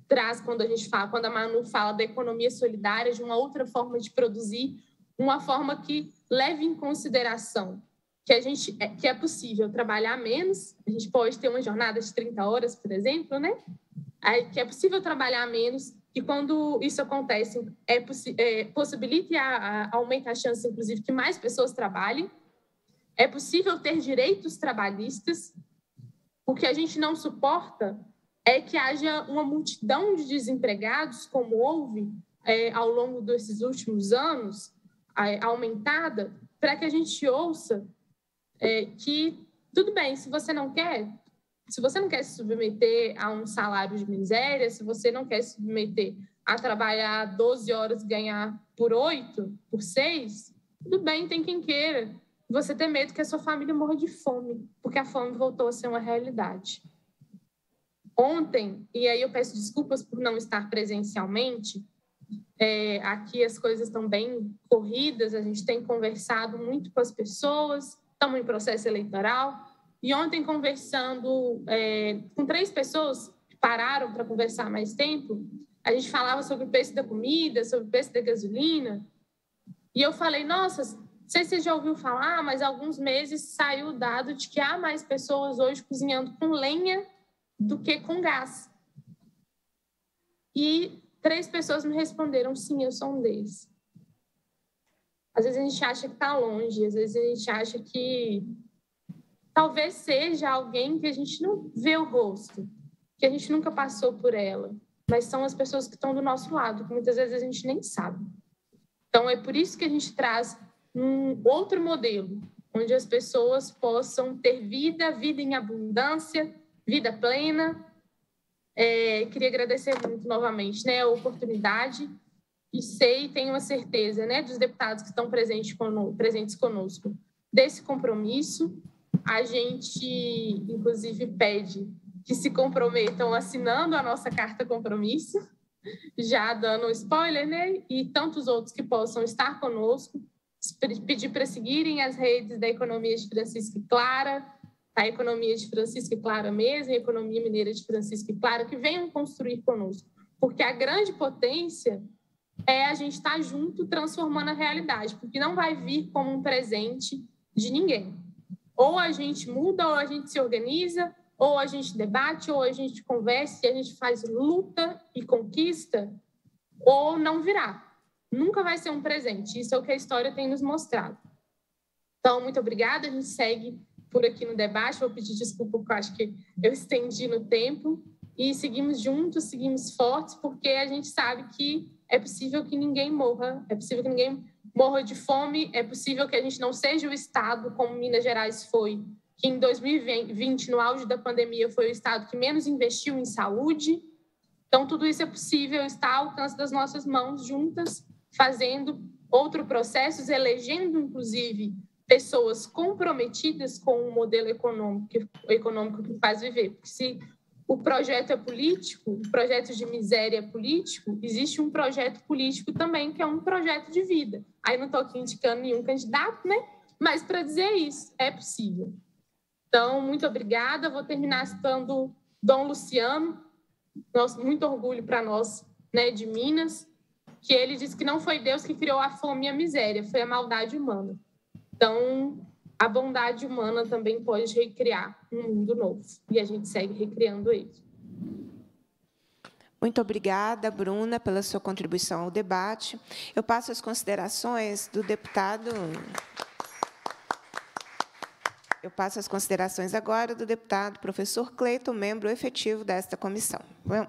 traz quando a gente fala, quando a Manu fala da economia solidária, de uma outra forma de produzir, uma forma que leve em consideração que a gente é, que é possível trabalhar menos, a gente pode ter uma jornada de 30 horas, por exemplo, né? Aí, que é possível trabalhar menos e quando isso acontece, é, possi é possibilita e aumenta a chance, inclusive, que mais pessoas trabalhem, é possível ter direitos trabalhistas. O que a gente não suporta é que haja uma multidão de desempregados, como houve é, ao longo desses últimos anos, é, aumentada, para que a gente ouça é, que, tudo bem, se você não quer, se você não quer se submeter a um salário de miséria, se você não quer se submeter a trabalhar 12 horas e ganhar por 8, por 6, tudo bem, tem quem queira você ter medo que a sua família morra de fome, porque a fome voltou a ser uma realidade. Ontem, e aí eu peço desculpas por não estar presencialmente, é, aqui as coisas estão bem corridas, a gente tem conversado muito com as pessoas, estamos em processo eleitoral, e ontem conversando é, com três pessoas que pararam para conversar mais tempo, a gente falava sobre o preço da comida, sobre o preço da gasolina, e eu falei, nossa, não sei se você já ouviu falar, mas há alguns meses saiu o dado de que há mais pessoas hoje cozinhando com lenha do que com gás. E três pessoas me responderam: sim, eu sou um deles. Às vezes a gente acha que está longe, às vezes a gente acha que talvez seja alguém que a gente não vê o rosto, que a gente nunca passou por ela, mas são as pessoas que estão do nosso lado, que muitas vezes a gente nem sabe. Então é por isso que a gente traz um outro modelo, onde as pessoas possam ter vida, vida em abundância, vida plena. É, queria agradecer muito novamente né, a oportunidade e sei, tenho a certeza, né, dos deputados que estão presentes conosco, presentes conosco desse compromisso. A gente, inclusive, pede que se comprometam assinando a nossa carta compromisso, já dando spoiler, né? E tantos outros que possam estar conosco pedir para seguirem as redes da Economia de Francisco e Clara, a tá? Economia de Francisco e Clara mesmo, a Economia Mineira de Francisco e Clara, que venham construir conosco. Porque a grande potência é a gente estar tá junto transformando a realidade, porque não vai vir como um presente de ninguém. Ou a gente muda, ou a gente se organiza, ou a gente debate, ou a gente conversa e a gente faz luta e conquista, ou não virá nunca vai ser um presente. Isso é o que a história tem nos mostrado. Então, muito obrigada. A gente segue por aqui no debate. Vou pedir desculpa porque eu acho que eu estendi no tempo. E seguimos juntos, seguimos fortes, porque a gente sabe que é possível que ninguém morra, é possível que ninguém morra de fome, é possível que a gente não seja o Estado como Minas Gerais foi, que em 2020, no auge da pandemia, foi o Estado que menos investiu em saúde. Então, tudo isso é possível, está ao alcance das nossas mãos juntas fazendo outro processos, elegendo, inclusive, pessoas comprometidas com o modelo econômico, econômico que faz viver. Porque se o projeto é político, o projeto de miséria é político, existe um projeto político também, que é um projeto de vida. Aí não estou aqui indicando nenhum candidato, né? Mas para dizer isso, é possível. Então, muito obrigada. Vou terminar citando Dom Luciano, nosso, muito orgulho para nós né, de Minas, que ele diz que não foi Deus que criou a fome e a miséria, foi a maldade humana. Então, a bondade humana também pode recriar um mundo novo e a gente segue recriando ele. Muito obrigada, Bruna, pela sua contribuição ao debate. Eu passo as considerações do deputado. Eu passo as considerações agora do deputado professor Cleiton, membro efetivo desta comissão.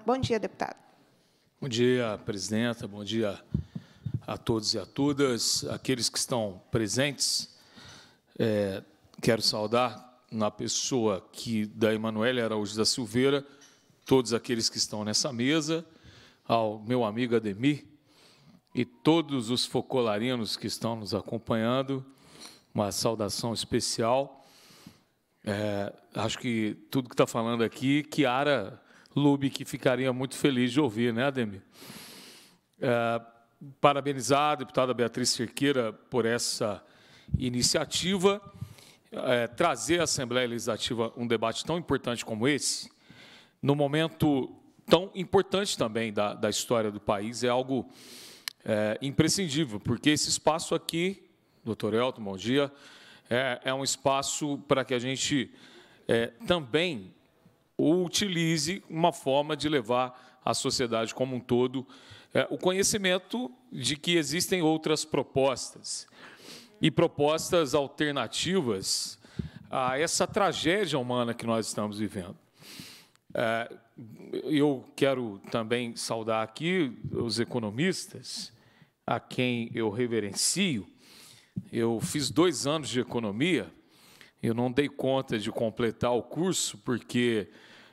Bom dia, deputado. Bom dia, presidenta. Bom dia a todos e a todas, aqueles que estão presentes. É, quero saudar na pessoa que da Emanuele Araújo da Silveira, todos aqueles que estão nessa mesa, ao meu amigo Ademir e todos os focolarinos que estão nos acompanhando. Uma saudação especial. É, acho que tudo que está falando aqui, Kiara Lube, que ficaria muito feliz de ouvir, né, Ademir? É, parabenizar a deputada Beatriz Cerqueira por essa iniciativa. É, trazer à Assembleia Legislativa um debate tão importante como esse, no momento tão importante também da, da história do país, é algo é, imprescindível, porque esse espaço aqui, doutor Elton, bom dia, é, é um espaço para que a gente é, também ou utilize uma forma de levar à sociedade como um todo é, o conhecimento de que existem outras propostas e propostas alternativas a essa tragédia humana que nós estamos vivendo. É, eu quero também saudar aqui os economistas, a quem eu reverencio. Eu fiz dois anos de economia, eu não dei conta de completar o curso, porque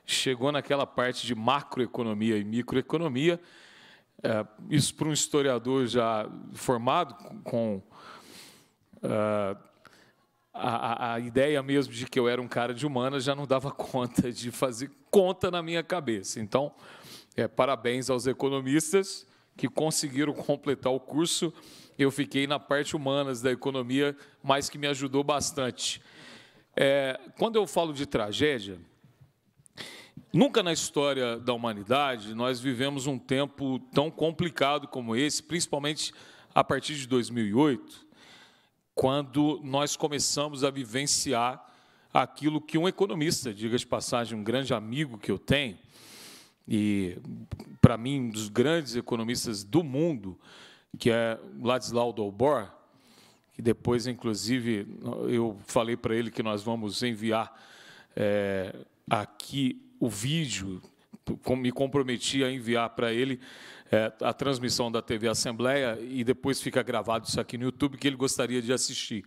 chegou naquela parte de macroeconomia e microeconomia. É, isso para um historiador já formado com uh, a, a, ideia mesmo de que eu era um cara de humana já não dava [LAUGHS] conta de fazer conta na minha cabeça. Então, é, parabéns aos economistas que conseguiram [LAUGHS] completar o curso. Eu fiquei na parte humanas da economia, mas que me ajudou bastante. É, quando eu falo de tragédia, Nunca na história da humanidade nós vivemos um tempo tão complicado como esse, principalmente a partir de 2008, quando nós começamos a vivenciar aquilo que um economista, diga de passagem, um grande amigo que eu tenho, e para mim um dos grandes economistas do mundo, que é Ladislau Dolbor, que depois, inclusive, eu falei para ele que nós vamos enviar é, aqui o vídeo, me comprometi a enviar para ele é, a transmissão da TV Assembleia e depois fica gravado isso aqui no YouTube que ele gostaria de assistir.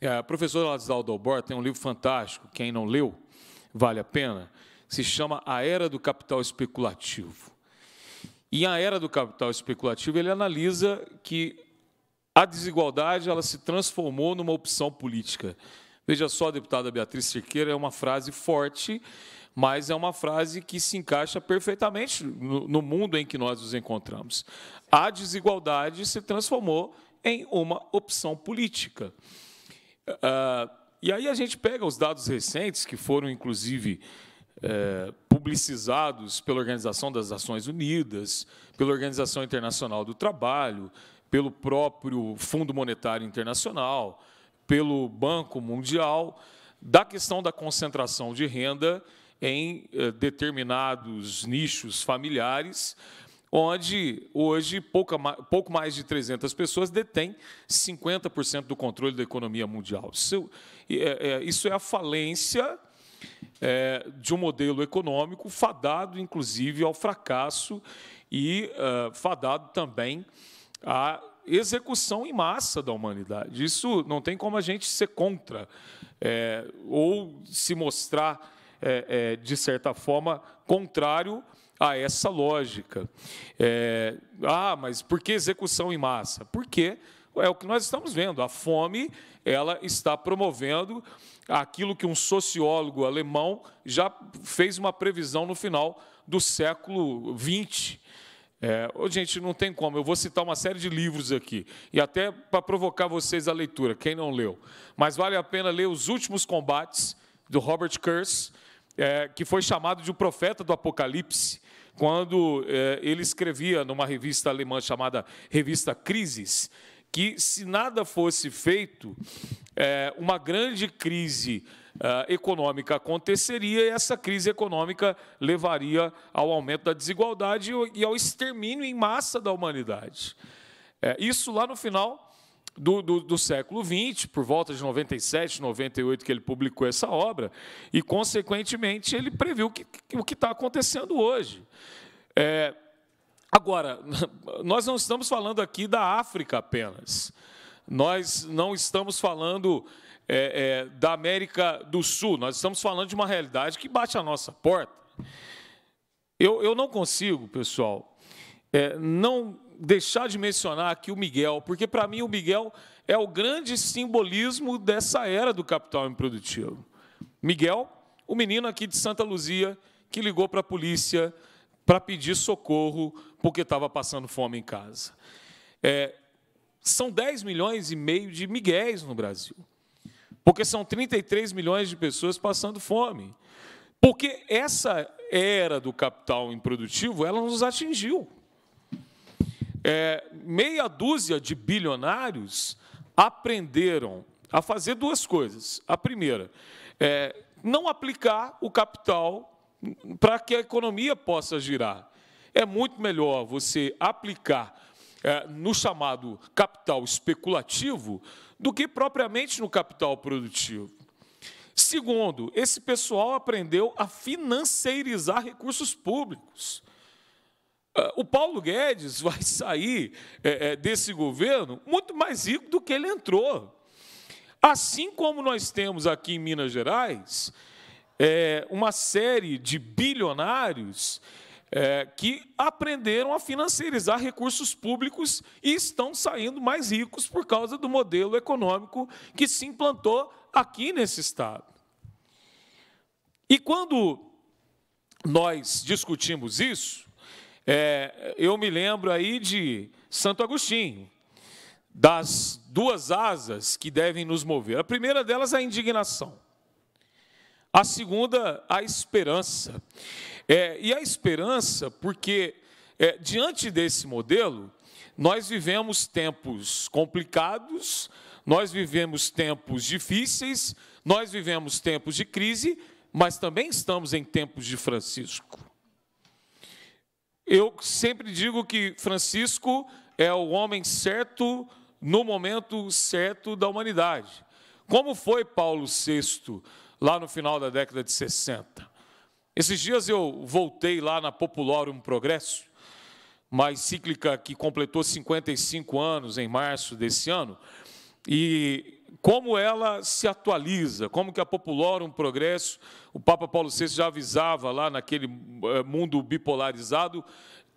É, professor Lasdaldo Albor tem um livro fantástico, quem não leu, vale a pena, se chama A Era do Capital Especulativo. E a Era do Capital Especulativo ele analisa que a desigualdade ela se transformou numa opção política. Veja só, deputada Beatriz Cerqueira, é uma frase forte mas é uma frase que se encaixa perfeitamente no mundo em que nós nos encontramos. A desigualdade se transformou em uma opção política. Ah, e aí a gente pega os dados recentes, que foram, inclusive, eh, publicizados pela Organização das Nações Unidas, pela Organização Internacional do Trabalho, pelo próprio Fundo Monetário Internacional, pelo Banco Mundial, da questão da concentração de renda em eh, determinados nichos familiares, onde hoje pouca, pouco mais de 300 pessoas detêm 50% do controle da economia mundial. Isso eh, eh, é a falência de um modelo econômico fadado, inclusive, ao fracasso e fadado também à execução em massa da humanidade. Isso não tem como a gente ser contra ou se mostrar é, é, de certa forma, contrário a essa lógica. É, ah, mas por que execução em massa? Porque é o que nós estamos vendo. A fome ela está promovendo aquilo que um sociólogo alemão já fez uma previsão no final do século XX. É, gente, não tem como. Eu vou citar uma série de livros aqui, e até para provocar vocês a leitura, quem não leu. Mas vale a pena ler Os Últimos Combates, do Robert Kurz, é, que foi chamado de o profeta do Apocalipse, quando é, ele escrevia numa revista alemã chamada Revista Crises, que se nada fosse feito, é, uma grande crise é, econômica aconteceria e essa crise econômica levaria ao aumento da desigualdade e ao extermínio em massa da humanidade. É, isso lá no final do, do, do, século XX, por volta de 97, 98, que ele publicou essa obra, e, consequentemente, ele previu que, que, o que está acontecendo hoje. É, agora, [LAUGHS] nós não estamos falando aqui da África apenas. Nós não estamos falando é, é, da América do Sul, nós estamos falando de uma realidade que bate a nossa porta. Eu, eu não consigo, pessoal, é, não deixar de mencionar aqui o Miguel, porque para mim o Miguel é o grande simbolismo dessa era do capital improdutivo. Miguel, o menino aqui de Santa Luzia que ligou para a polícia para pedir socorro porque estava passando fome em casa. É, são 10 milhões e meio de miguéis no Brasil, porque são 33 milhões de pessoas passando fome. Porque essa era do capital improdutivo, ela nos atingiu é, meia dúzia de bilionários aprenderam a fazer duas coisas. A primeira, é, não aplicar o capital para que a economia possa girar. É muito melhor você aplicar é, no chamado capital especulativo do que propriamente no capital produtivo. Segundo, esse pessoal aprendeu a financeirizar recursos públicos. Ah, o Paulo Guedes [LAUGHS] vai sair é, é, desse governo muito mais rico do que ele entrou. Assim como nós temos aqui em Minas Gerais é, uma série de bilionários que aprenderam a financiarizar recursos públicos e estão saindo mais ricos por causa do modelo econômico que se implantou aqui nesse Estado. E quando nós discutimos isso, é, eu me lembro aí de Santo Agostinho, das duas asas que devem nos mover. A primeira delas é a indignação. A segunda, a esperança. É, e a esperança, porque é, diante desse modelo, nós vivemos tempos complicados, nós vivemos tempos difíceis, nós vivemos tempos de crise, mas também estamos em tempos de Francisco. Eu sempre digo que Francisco é o homem certo no momento certo da humanidade. Como foi Paulo VI lá no final da década de 60? Esses dias eu voltei lá na Populorum Progresso, uma cíclica que completou 55 anos em março desse ano, e como ela se atualiza, como que a Populorum Progresso, o Papa Paulo VI já avisava lá naquele eh, mundo bipolarizado,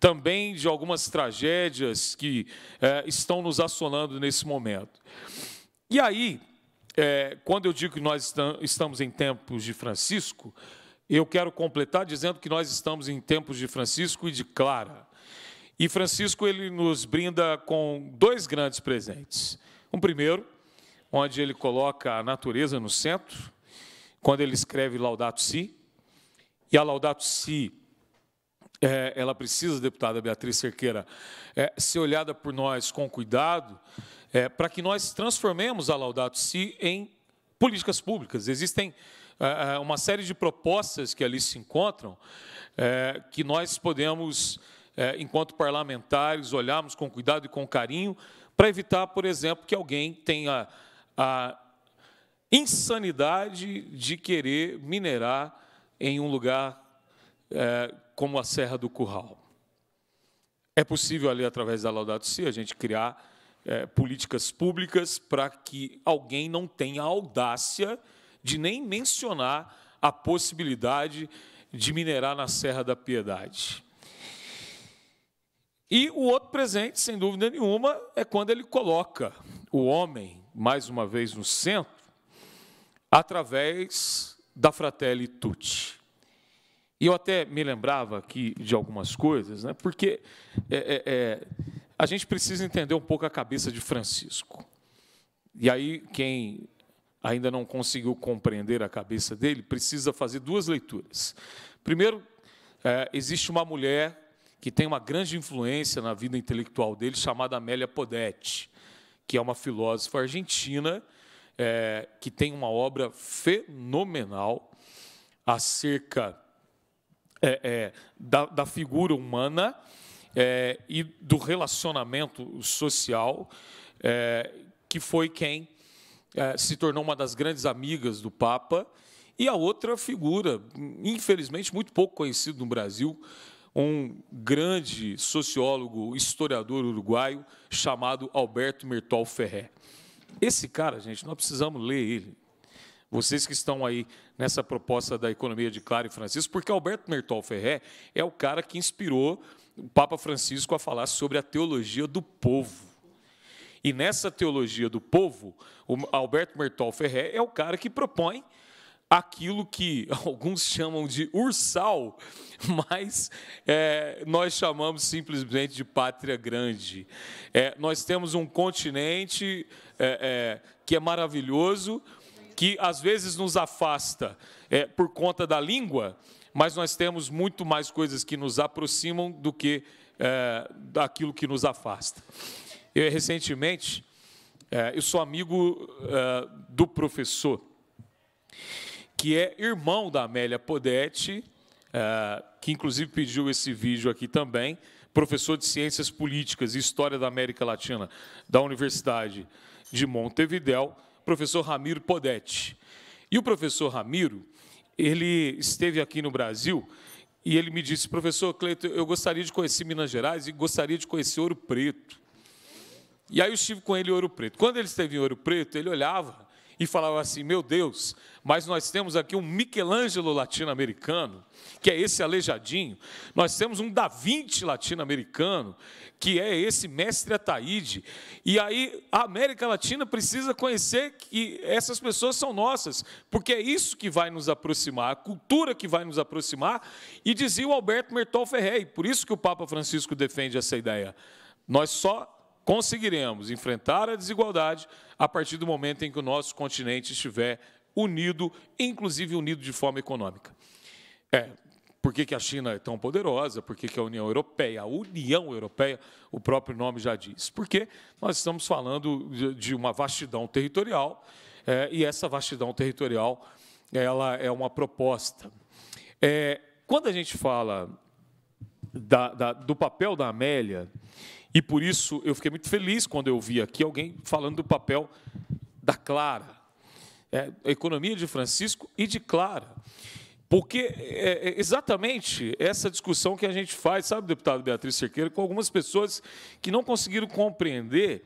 também de algumas tragédias que é, estão nos assolando nesse momento. E aí, é, quando eu digo que nós estamos em tempos de Francisco, eu quero completar dizendo que nós estamos em tempos de Francisco e de Clara. E Francisco ele nos brinda com dois grandes presentes. Um primeiro, onde ele coloca a natureza no centro, quando ele escreve Laudato Si. E a Laudato Si, é, ela precisa, deputada Beatriz Cerqueira, é, ser olhada por nós com cuidado, é, para que nós transformemos a Laudato Si em políticas públicas. Existem é, é, uma série de propostas que ali se encontram, é, que nós podemos, enquanto parlamentares, olharmos com cuidado e com carinho, para evitar, por exemplo, que alguém tenha a insanidade de querer minerar em um lugar é, como a Serra do Curral. É possível ali, através da Laudato Si, a gente criar é, políticas públicas para que alguém não tenha a audácia de nem mencionar a possibilidade de minerar na Serra da Piedade. E o outro presente, sem dúvida nenhuma, é quando ele coloca o homem mais uma vez no centro, através da Fratelli Tutti. E eu até me lembrava aqui de algumas coisas, né? porque é, é, é, a gente precisa entender um pouco a cabeça de Francisco. E aí, quem ainda não conseguiu compreender a cabeça dele precisa fazer duas leituras. Primeiro, é, existe uma mulher que tem uma grande influência na vida intelectual dele, chamada Amélia Podetti que é uma filósofa argentina, é, que tem uma obra fenomenal acerca é, é, da, da, figura humana é, e do relacionamento social, é, que foi quem é, se tornou uma das grandes amigas do Papa, e a outra figura, infelizmente muito pouco conhecida no Brasil, um grande sociólogo, historiador uruguaio chamado Alberto Mertol Ferré. Esse cara, gente, nós precisamos ler ele. Vocês que estão aí nessa proposta da economia de Claro e Francisco, porque Alberto Mertol Ferré é o cara que inspirou o Papa Francisco a falar sobre a teologia do povo. E nessa teologia do povo, Alberto Mertol Ferré é o cara que propõe aquilo que [LAUGHS] alguns chamam de ursal, [LAUGHS] mas é, nós chamamos simplesmente de pátria grande. É, nós temos um continente é, é que é maravilhoso, que às vezes nos afasta é, por conta da língua, mas nós temos muito mais coisas que nos aproximam do que é, daquilo que nos afasta. Eu, recentemente, eu sou amigo do professor que é irmão da Amélia Podete, eh, que inclusive pediu esse vídeo aqui também, professor de Ciências Políticas e História da América Latina da Universidade de Montevidéu, professor Ramiro Podete. E o professor Ramiro, ele esteve aqui no Brasil e ele me disse, professor Cleiton, eu gostaria de conhecer Minas Gerais e gostaria de conhecer Ouro Preto. E aí eu estive com ele em Ouro Preto. Quando ele esteve em Ouro Preto, ele olhava e falava assim: Meu Deus, mas nós temos aqui um Michelangelo latino-americano, que é esse aleijadinho, nós temos um Da Vinci latino-americano, que é esse mestre Ataíde, e aí a América Latina precisa conhecer que essas pessoas são nossas, porque é isso que vai nos aproximar, a cultura que vai nos aproximar, e dizia o Alberto Mertol Ferrei, por isso que o Papa Francisco defende essa ideia. Nós só conseguiremos enfrentar a desigualdade a partir do momento em que o nosso continente estiver unido, inclusive unido de forma econômica. É, por que, que a China é tão poderosa? Por que, que a União Europeia, a União Europeia, o próprio nome já diz? Porque nós estamos falando de uma vastidão territorial é, e essa vastidão territorial ela é uma proposta. É, quando a gente fala da, da, do papel da Amélia e por isso eu fiquei muito feliz quando eu vi aqui alguém falando do papel da Clara, é, a economia de Francisco e de Clara. Porque é, é exatamente essa discussão que a gente faz, sabe, deputado Beatriz Cerqueira, com algumas pessoas que não conseguiram compreender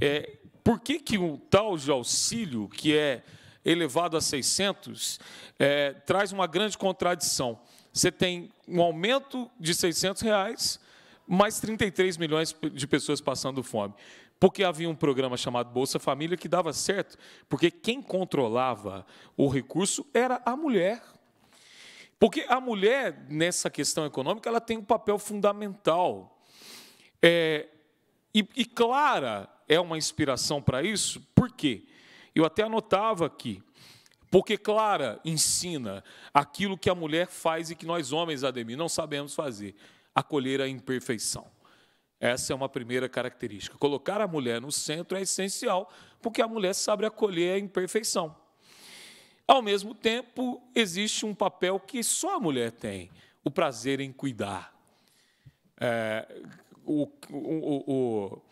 é, por que, que um tal de auxílio, que é elevado a 600, é, traz uma grande contradição. Você tem um aumento de 600 reais mais 33 milhões de pessoas passando fome. Porque havia um programa chamado Bolsa Família que dava certo, porque quem controlava o recurso era a mulher. Porque a mulher, nessa questão econômica, ela tem um papel fundamental. É, e, e Clara é uma inspiração para isso, por quê? Eu até anotava aqui. Porque Clara ensina aquilo que a mulher faz e que nós homens, Ademir, não sabemos fazer acolher a imperfeição. Essa é uma primeira característica. Colocar a mulher no centro é essencial, porque a mulher sabe acolher a imperfeição. Ao mesmo tempo, existe um papel que só a mulher tem: o prazer em cuidar. É, o, o, o,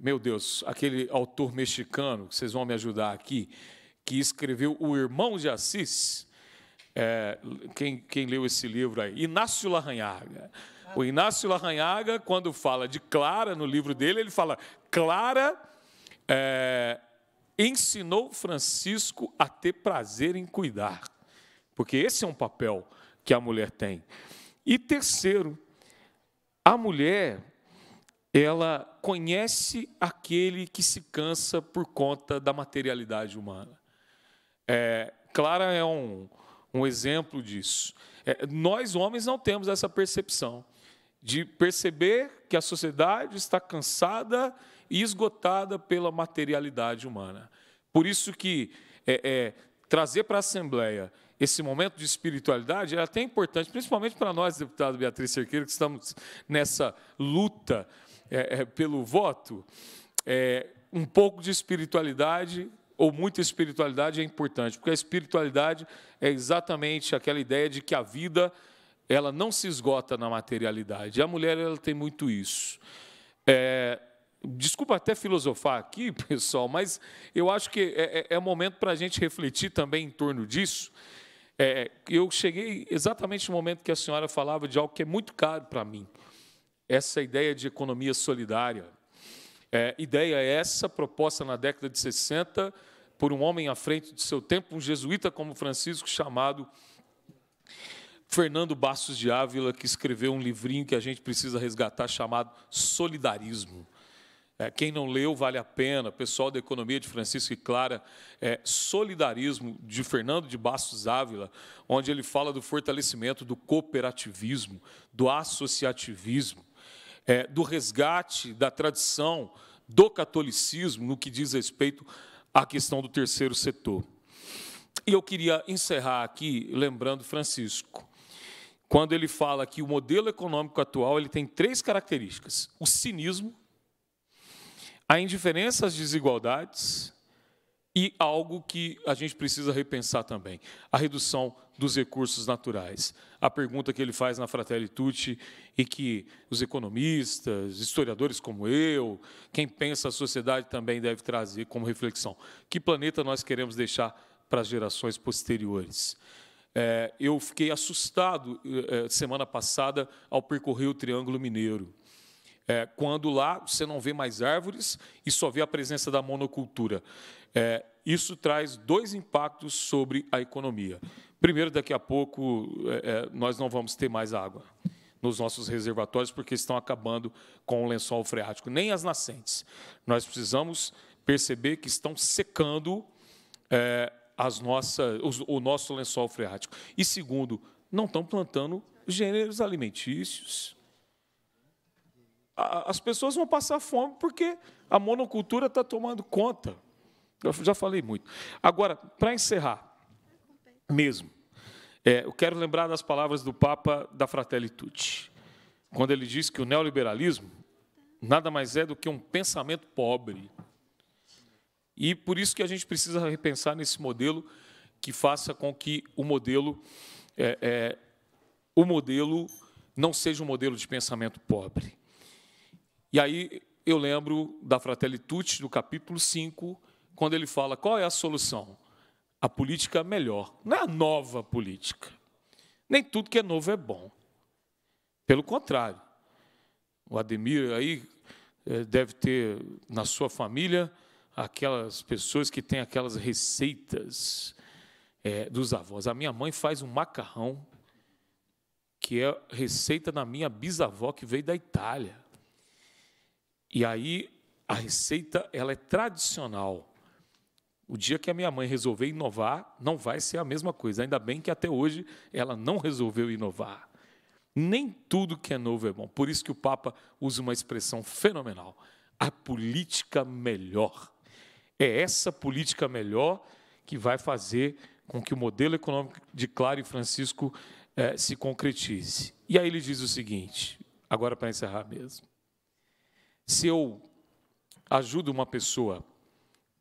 meu Deus, aquele autor mexicano, vocês vão me ajudar aqui, que escreveu O Irmão de Assis. É, quem, quem leu esse livro aí? Inácio Larranhaga o Inácio Larranhaga, quando fala de Clara no livro dele, ele fala: Clara é, ensinou Francisco a ter prazer em cuidar, porque esse é um papel que a mulher tem. E terceiro, a mulher ela conhece aquele que se cansa por conta da materialidade humana. É, Clara é um, um exemplo disso. É, nós, homens, não temos essa percepção de perceber que a sociedade está cansada e esgotada pela materialidade humana. Por isso que é, é, trazer para a Assembleia esse momento de espiritualidade é até importante, principalmente para nós, deputado Beatriz Cerqueira, que estamos nessa luta é, é pelo voto. É, um pouco de espiritualidade ou muita espiritualidade é importante, porque a espiritualidade é exatamente aquela ideia de que a vida ela não se esgota na materialidade. A mulher ela tem muito isso. É, desculpa até filosofar aqui, [LAUGHS] pessoal, mas eu acho que é, é, é momento para a gente refletir também em torno disso. É, eu cheguei exatamente no momento que a senhora falava de algo que é muito caro para mim, essa ideia de economia solidária. É, ideia essa proposta na década de 60 por um homem à frente de seu tempo, um jesuíta como Francisco, chamado Fernando Bastos de Ávila, que escreveu um livrinho que a gente precisa resgatar chamado Solidarismo. É, quem não leu, vale a pena. Pessoal da Economia de Francisco e Clara, é, Solidarismo, de Fernando de Bastos Ávila, onde ele fala do fortalecimento do cooperativismo, do associativismo, é, do resgate da tradição do catolicismo no que diz respeito à questão do terceiro setor. E eu queria encerrar aqui lembrando Francisco quando ele fala que o modelo econômico atual ele tem três características: o cinismo, a indiferença às desigualdades e algo que a gente precisa repensar também, a redução dos recursos naturais. A pergunta que ele faz na Fratelli Tutti e que os economistas, historiadores como eu, quem pensa a sociedade também deve trazer como reflexão: que planeta nós queremos deixar para as gerações posteriores? É, eu fiquei assustado é, semana passada ao percorrer o Triângulo Mineiro. É, quando lá você não vê mais árvores e só vê a presença da monocultura. É, isso traz dois impactos sobre a economia. Primeiro, daqui a pouco, é, é, nós não vamos ter mais água nos nossos reservatórios, porque estão acabando com o lençol freático, nem as nascentes. Nós precisamos perceber que estão secando as nossas, os, o nosso lençol freático. E segundo, não estão plantando gêneros alimentícios. A, as pessoas vão passar fome porque a monocultura está tomando conta. Eu já falei muito. Agora, para encerrar, mesmo, é, eu quero lembrar das palavras do Papa da Fratelli Tutti, quando ele diz que o neoliberalismo nada mais é do que um pensamento pobre. E por isso que a gente precisa repensar nesse modelo que faça com que o modelo, é, é, o modelo não seja um modelo de pensamento pobre. E aí eu lembro da Fratelli Tutti, do capítulo 5, quando ele fala qual é a solução. A política é melhor, não é a nova política. Nem tudo que é novo é bom. Pelo contrário. O Ademir aí é, deve ter na sua família aquelas pessoas que têm aquelas receitas é, dos avós. A minha mãe faz um macarrão que é receita da minha bisavó que veio da Itália. E aí a receita ela é tradicional. O dia que a minha mãe resolver inovar, não vai ser a mesma coisa. Ainda bem que até hoje ela não resolveu inovar. Nem tudo que é novo é bom. Por isso que o Papa usa uma expressão fenomenal: a política melhor. É essa política melhor que vai fazer com que o modelo econômico de Clara e Francisco é, se concretize. E aí ele diz o seguinte, agora para encerrar mesmo. Se eu ajudo uma pessoa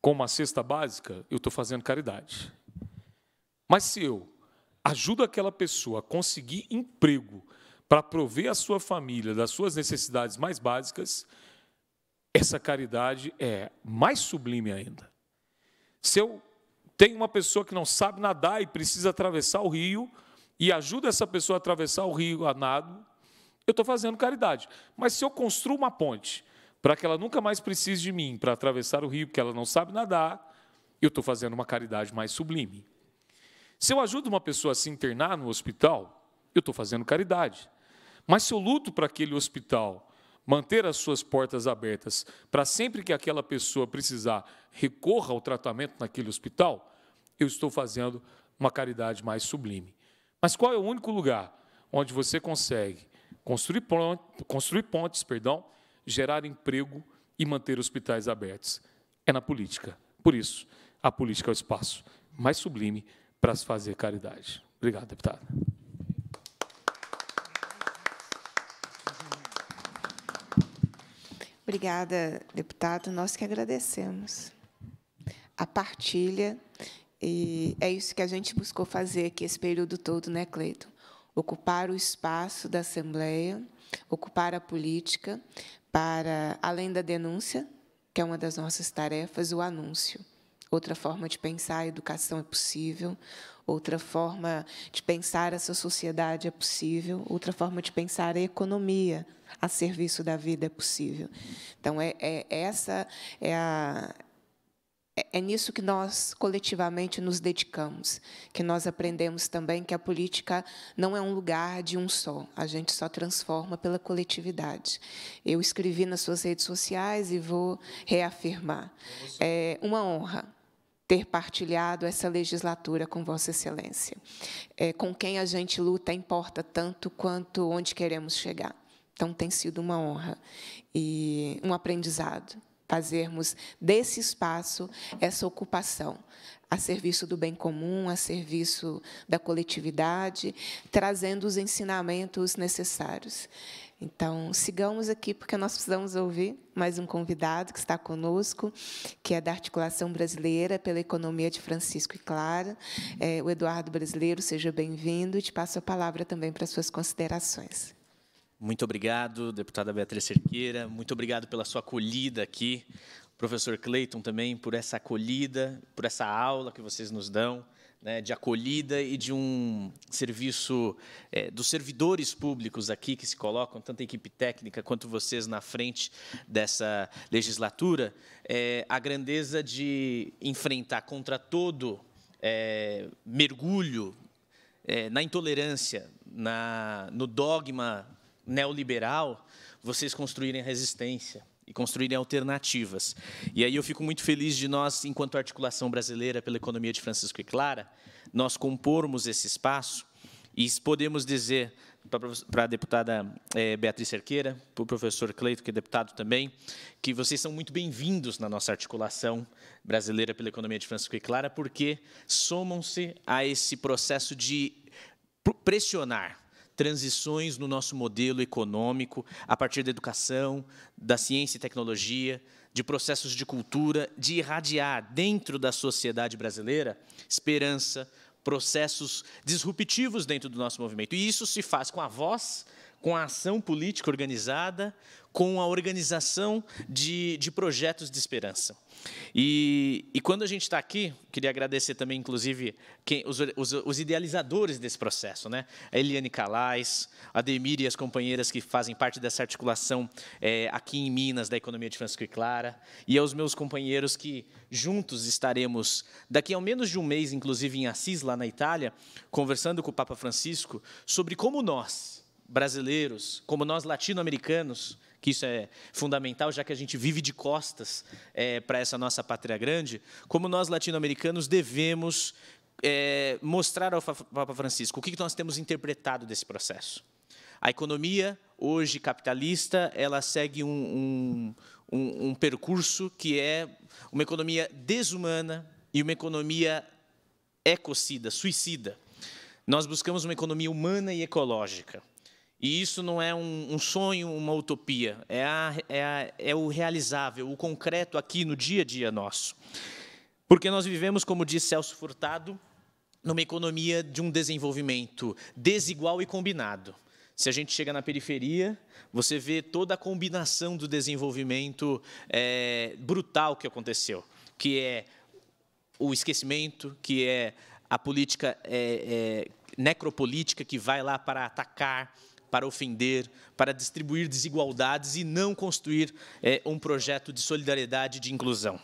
com uma cesta básica, eu estou fazendo caridade. Mas se eu ajudo aquela pessoa a conseguir emprego para prover a sua família das suas necessidades mais básicas, essa caridade é mais sublime ainda. Se eu tenho uma pessoa que não sabe nadar e precisa atravessar o rio, e ajuda essa pessoa a atravessar o rio a nado, eu estou fazendo caridade. Mas se eu construo uma ponte para que ela nunca mais precise de mim para atravessar o rio, porque ela não sabe nadar, eu estou fazendo uma caridade mais sublime. Se eu ajudo uma pessoa a se internar no hospital, eu estou fazendo caridade. Mas se eu luto para aquele hospital manter as suas portas abertas para sempre que aquela pessoa precisar recorra ao tratamento naquele hospital, eu estou fazendo uma caridade mais sublime. Mas qual é o único lugar onde você consegue construir, construir pontes, perdão, gerar emprego e manter hospitais abertos? É na política. Por isso, a política é o espaço mais sublime para se fazer caridade. Obrigado, deputada. Obrigada, deputado. Nós que agradecemos a partilha. E é isso que a gente buscou fazer aqui esse período todo, né, Cleiton? Ocupar o espaço da Assembleia, ocupar a política para, além da denúncia, que é uma das nossas tarefas, o anúncio. Outra forma de pensar a educação é possível, outra forma de pensar essa sociedade é possível, outra forma de pensar a economia a serviço da vida é possível. Então, é, é, é essa é a, é, é nisso que nós coletivamente nos dedicamos, que nós aprendemos também que a política não é um lugar de um só, a gente só transforma pela coletividade. Eu escrevi nas suas redes sociais e vou reafirmar. Então, é uma honra ter partilhado essa legislatura com Vossa Excelência, é, com quem a gente luta importa tanto quanto onde queremos chegar. Então, tem sido uma honra e um aprendizado fazermos desse espaço essa ocupação a serviço do bem comum, a serviço da coletividade, trazendo os ensinamentos necessários. Então, sigamos aqui, porque nós precisamos ouvir mais um convidado que está conosco, que é da Articulação Brasileira pela Economia de Francisco e Clara, é, o Eduardo Brasileiro. Seja bem-vindo e te passo a palavra também para suas considerações. Muito obrigado, deputada Beatriz Cerqueira. Muito obrigado pela sua acolhida aqui. Professor Clayton também, por essa acolhida, por essa aula que vocês nos dão né, de acolhida e de um serviço é, dos servidores públicos aqui que se colocam, tanto a equipe técnica quanto vocês na frente dessa legislatura, é, a grandeza de enfrentar contra todo é, mergulho é, na intolerância, na, no dogma neoliberal, vocês construírem resistência e construírem alternativas. E aí eu fico muito feliz de nós, enquanto articulação brasileira pela economia de Francisco e Clara, nós compormos esse espaço e podemos dizer para a deputada eh, Beatriz Cerqueira, para o professor Cleito, que é deputado também, que vocês são muito bem-vindos na nossa articulação brasileira pela economia de Francisco e Clara, porque somam-se a esse processo de pressionar transições no nosso modelo econômico, a partir da educação, da ciência e tecnologia, de processos de cultura, de irradiar dentro da sociedade brasileira esperança, processos disruptivos dentro do nosso movimento. E isso se faz com a voz com a ação política organizada, com a organização de, de projetos de esperança. E, e quando a gente está aqui, queria agradecer também, inclusive, quem, os, os, os, idealizadores desse processo, né? a Eliane Calais, a Demir e as companheiras que fazem parte dessa articulação é, aqui em Minas, da economia de Francisco e Clara, e aos meus companheiros que juntos estaremos, daqui a menos de um mês, inclusive em Assis, lá na Itália, conversando com o Papa Francisco sobre como nós, brasileiros, como nós latino-americanos, que isso é fundamental, já que a gente vive de costas é, para essa nossa pátria grande, como nós latino-americanos devemos é, mostrar ao Papa Francisco o que nós temos interpretado desse processo. A economia, hoje capitalista, ela segue um, um, um, um percurso que é uma economia desumana e uma economia ecocida, suicida. Nós buscamos uma economia humana e ecológica. E isso não é um, um sonho, uma utopia, é, a, é, a, é o realizável, o concreto aqui no dia a dia nosso. Porque nós vivemos, como diz Celso Furtado, numa economia de um desenvolvimento desigual e combinado. Se a gente chega na periferia, você vê toda a combinação do desenvolvimento é, brutal que aconteceu, que é o esquecimento, que é a política é, é, necropolítica que vai lá para atacar, para ofender, para distribuir desigualdades e não construir é, um projeto de solidariedade e de inclusão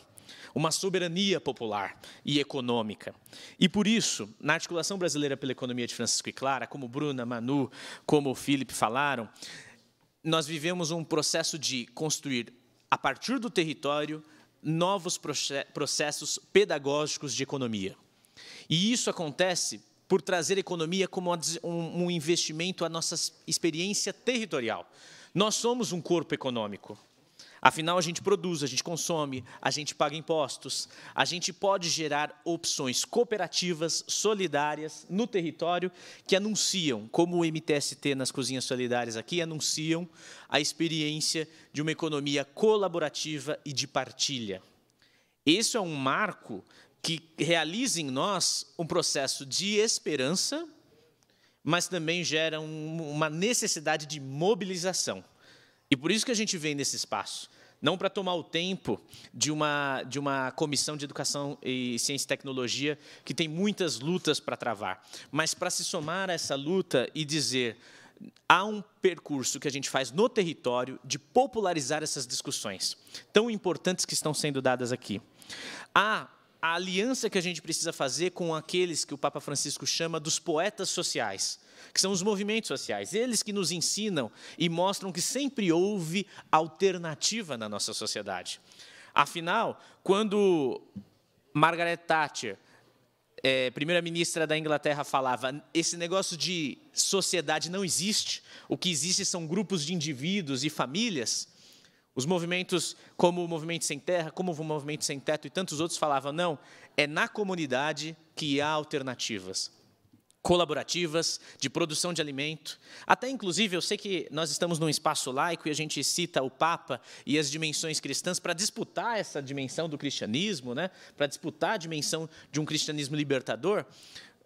uma soberania popular e econômica. E por isso, na articulação brasileira pela economia de Francisco e Clara, como Bruna, Manu, como o Felipe falaram, nós vivemos um processo de construir a partir do território novos processos pedagógicos de economia. E isso acontece por trazer economia como um investimento à nossa experiência territorial. Nós somos um corpo econômico. Afinal, a gente produz, a gente consome, a gente paga impostos, a gente pode gerar opções cooperativas, solidárias no território, que anunciam, como o MTST nas Cozinhas Solidárias aqui, anunciam a experiência de uma economia colaborativa e de partilha. Isso é um marco que realiza em nós um processo de esperança, mas também gera um, uma necessidade de mobilização. E por isso que a gente vem nesse espaço não para tomar o tempo de uma, de uma comissão de educação e ciência e tecnologia que tem muitas lutas para travar, mas para se somar a essa luta e dizer há um percurso que a gente faz no território de popularizar essas discussões tão importantes que estão sendo dadas aqui. Há a aliança que a gente precisa fazer com aqueles que o Papa Francisco chama dos poetas sociais, que são os movimentos sociais, eles que nos ensinam e mostram que sempre houve alternativa na nossa sociedade. Afinal, quando Margaret Thatcher, é, primeira-ministra da Inglaterra, falava: esse negócio de sociedade não existe, o que existe são grupos de indivíduos e famílias. Os movimentos, como o Movimento Sem Terra, como o Movimento Sem Teto e tantos outros, falavam: não, é na comunidade que há alternativas colaborativas, de produção de alimento. Até, inclusive, eu sei que nós estamos num espaço laico e a gente cita o Papa e as dimensões cristãs para disputar essa dimensão do cristianismo, né? para disputar a dimensão de um cristianismo libertador.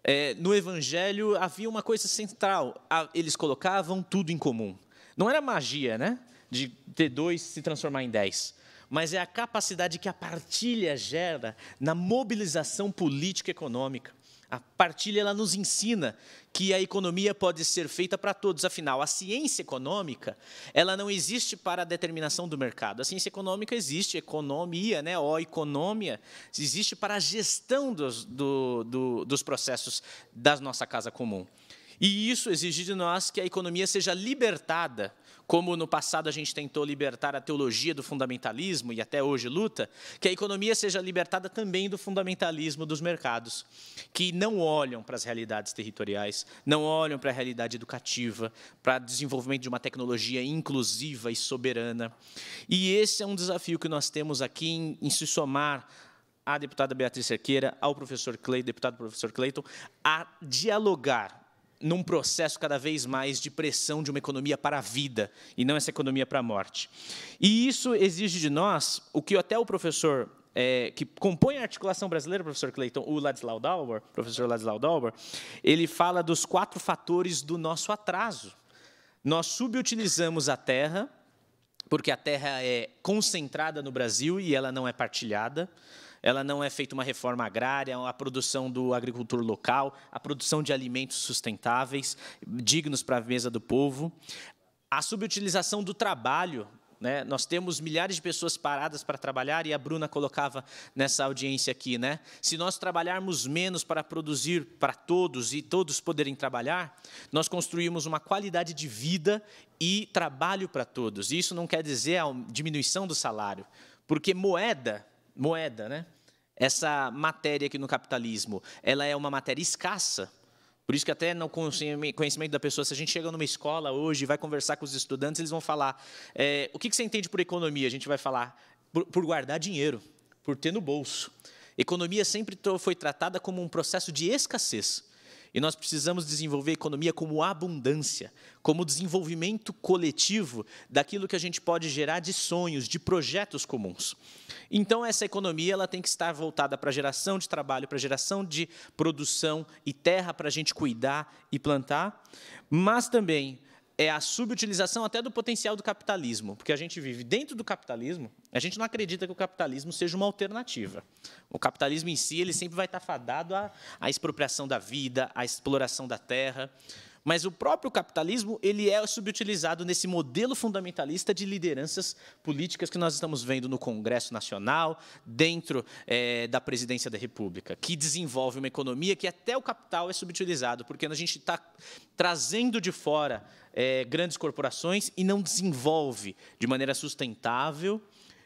É, no Evangelho havia uma coisa central: ah, eles colocavam tudo em comum. Não era magia, né? de ter dois se transformar em dez. Mas é a capacidade que a partilha gera na mobilização política econômica. A partilha ela nos ensina que a economia pode ser feita para todos. Afinal, a ciência econômica ela não existe para a determinação do mercado. A ciência econômica existe, economia, né? O economia existe para a gestão dos, do, do, dos processos da nossa casa comum. E isso exige de nós que a economia seja libertada como no passado a gente tentou libertar a teologia do fundamentalismo e até hoje luta, que a economia seja libertada também do fundamentalismo dos mercados, que não olham para as realidades territoriais, não olham para a realidade educativa, para o desenvolvimento de uma tecnologia inclusiva e soberana. E esse é um desafio que nós temos aqui em, em se somar à deputada Beatriz Cerqueira, ao professor Clay, deputado professor Cleiton, a dialogar num processo cada vez mais de pressão de uma economia para a vida e não essa economia para a morte. E isso exige de nós o que até o professor é, que compõe a articulação brasileira, professor Clayton, o Ladislau Dauber, professor Ladislau Dauber, ele fala dos quatro fatores do nosso atraso. Nós subutilizamos a terra, porque a terra é concentrada no Brasil e ela não é partilhada ela não é feita uma reforma agrária, é a produção do agricultor local, a produção de alimentos sustentáveis, dignos para a mesa do povo. A subutilização do trabalho né? Nós temos milhares de pessoas paradas para trabalhar, e a Bruna colocava nessa audiência aqui. Né? Se nós trabalharmos menos para produzir para todos e todos poderem trabalhar, nós construímos uma qualidade de vida e trabalho para todos. E isso não quer dizer a diminuição do salário, porque moeda moeda, né? Essa matéria aqui no capitalismo, ela é uma matéria escassa. Por isso que até no conhecimento da pessoa, se a gente chega numa escola hoje e vai conversar com os estudantes, eles vão falar, é, o que você entende por economia? A gente vai falar, por, por guardar dinheiro, por ter no bolso. Economia sempre foi tratada como um processo de escassez. E nós precisamos desenvolver a economia como abundância, como desenvolvimento coletivo daquilo que a gente pode gerar de sonhos, de projetos comuns. Então essa economia ela tem que estar voltada para a geração de trabalho, para a geração de produção e terra para a gente cuidar e plantar, mas também é a subutilização até do potencial do capitalismo, porque a gente vive dentro do capitalismo, a gente não acredita que o capitalismo seja uma alternativa. O capitalismo em si, ele sempre vai estar fadado à, à expropriação da vida, à exploração da terra, mas o próprio capitalismo, ele é subutilizado nesse modelo fundamentalista de lideranças políticas que nós estamos vendo no Congresso Nacional, dentro é, da Presidência da República, que desenvolve uma economia que até o capital é subutilizado, porque a gente está trazendo de fora é, grandes corporações e não desenvolve de maneira sustentável,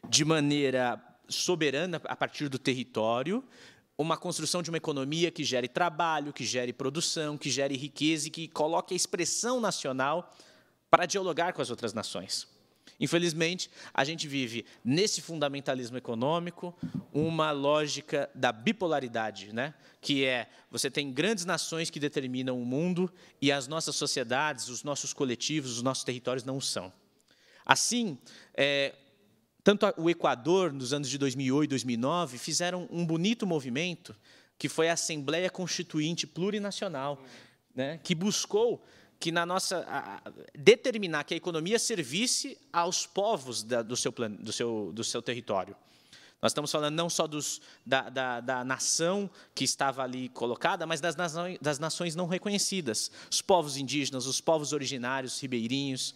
de maneira soberana a partir do território, uma construção de uma economia que gere trabalho, que gere produção, que gere riqueza e que coloque a expressão nacional para dialogar com as outras nações. Infelizmente, a gente vive nesse fundamentalismo econômico uma lógica da bipolaridade, né? que é você tem grandes nações que determinam o mundo e as nossas sociedades, os nossos coletivos, os nossos territórios não são. Assim, é, tanto o Equador, nos anos de 2008 e 2009, fizeram um bonito movimento, que foi a Assembleia Constituinte Plurinacional, né, que buscou que na nossa a, determinar que a economia servisse aos povos da, do, seu plan, do, seu, do seu território. Nós estamos falando não só dos, da, da, da, nação que estava ali colocada, mas das nações, das nações não reconhecidas, os povos indígenas, os povos originários, ribeirinhos,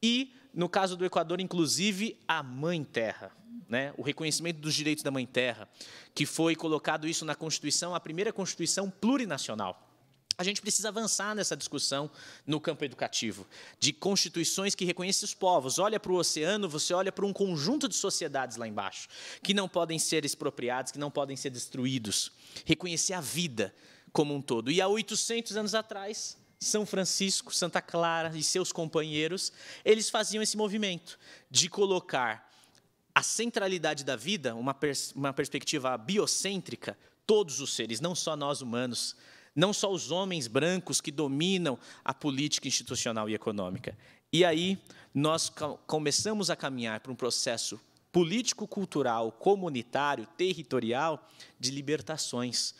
e, no caso do Equador, inclusive, a Mãe Terra, né? o reconhecimento dos direitos da Mãe Terra, que foi colocado isso na Constituição, a primeira Constituição plurinacional. A gente precisa avançar nessa discussão no campo educativo, de constituições que reconheçam os povos. Olha para o oceano, você olha para um conjunto de sociedades lá embaixo, que não podem ser expropriados, que não podem ser destruídos. Reconhecer a vida como um todo. E há 800 anos atrás, São Francisco, Santa Clara e seus companheiros, eles faziam esse movimento de colocar a centralidade da vida, uma, pers uma perspectiva biocêntrica, todos os seres, não só nós humanos, não só os homens brancos que dominam a política institucional e econômica. E aí nós começamos a caminhar para um processo político-cultural, comunitário, territorial de libertações.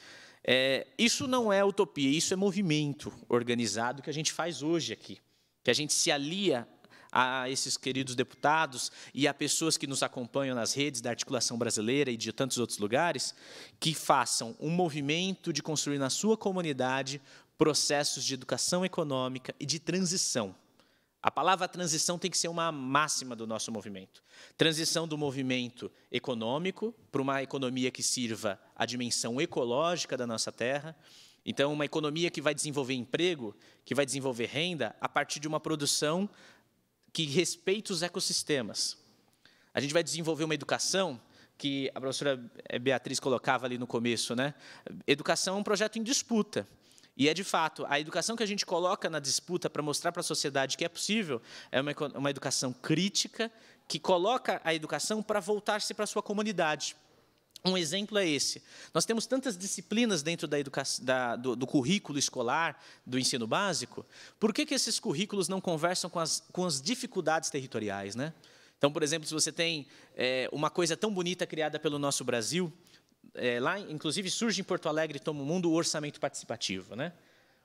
É, isso não é utopia, isso é movimento organizado que a gente faz hoje aqui, que a gente se alia a esses queridos deputados e a pessoas que nos acompanham nas redes da articulação brasileira e de tantos outros lugares, que façam um movimento de construir na sua comunidade processos de educação econômica e de transição. A palavra transição tem que ser uma máxima do nosso movimento. Transição do movimento econômico para uma economia que sirva a dimensão ecológica da nossa terra. Então, uma economia que vai desenvolver emprego, que vai desenvolver renda, a partir de uma produção que respeite os ecossistemas. A gente vai desenvolver uma educação que a professora eh, Beatriz colocava ali no começo, né? Educação é um projeto em disputa. E é de fato, a educação que a gente coloca na disputa para mostrar para a sociedade que é possível é uma, uma educação crítica que coloca a educação para voltar-se para a sua comunidade. Um exemplo é esse. Nós temos tantas disciplinas dentro da da, do, do, currículo escolar, do ensino básico, por que, que esses currículos não conversam com as, com as dificuldades territoriais? Né? Então, por exemplo, se você tem é, uma coisa tão bonita criada pelo nosso Brasil, é, lá, inclusive, surge em Porto Alegre, e toma o mundo, o orçamento participativo. Né?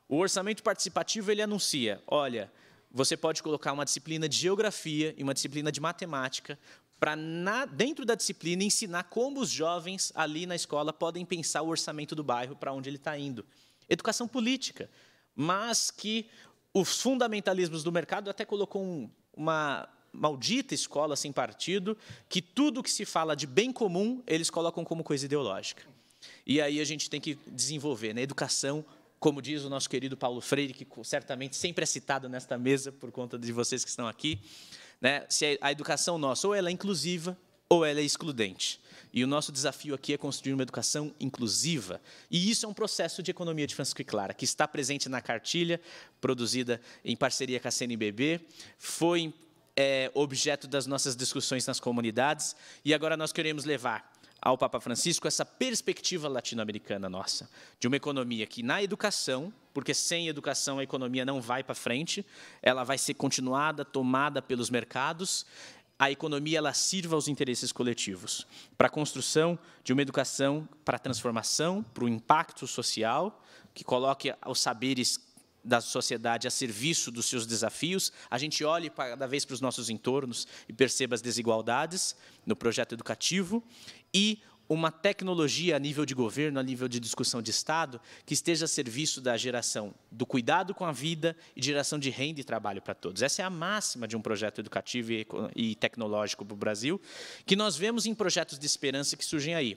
O orçamento participativo ele anuncia: olha, você pode colocar uma disciplina de geografia e uma disciplina de matemática para, dentro da disciplina, ensinar como os jovens ali na escola podem pensar o orçamento do bairro para onde ele está indo. Educação política, mas que os fundamentalismos do mercado até colocou um, uma maldita escola sem partido, que tudo que se fala de bem comum, eles colocam como coisa ideológica. E aí a gente tem que desenvolver né? educação, como diz o nosso querido Paulo Freire, que certamente sempre é citado nesta mesa por conta de vocês que estão aqui, né, se a educação nossa ou ela é inclusiva ou ela é excludente. E o nosso desafio aqui é construir uma educação inclusiva. E isso é um processo de economia de Francisco e Clara, que está presente na cartilha, produzida em parceria com a CNBB, foi é, objeto das nossas discussões nas comunidades, e agora nós queremos levar ao Papa Francisco essa perspectiva latino-americana nossa, de uma economia que, na educação, porque sem educação a economia não vai para frente, ela vai ser continuada, tomada pelos mercados, a economia ela sirva aos interesses coletivos, para a construção de uma educação para a transformação, para o impacto social, que coloque os saberes da sociedade a serviço dos seus desafios, a gente olhe cada vez para os nossos entornos e perceba as desigualdades no projeto educativo e uma tecnologia a nível de governo, a nível de discussão de Estado, que esteja a serviço da geração do cuidado com a vida e geração de renda e trabalho para todos. Essa é a máxima de um projeto educativo e tecnológico para o Brasil, que nós vemos em projetos de esperança que surgem aí.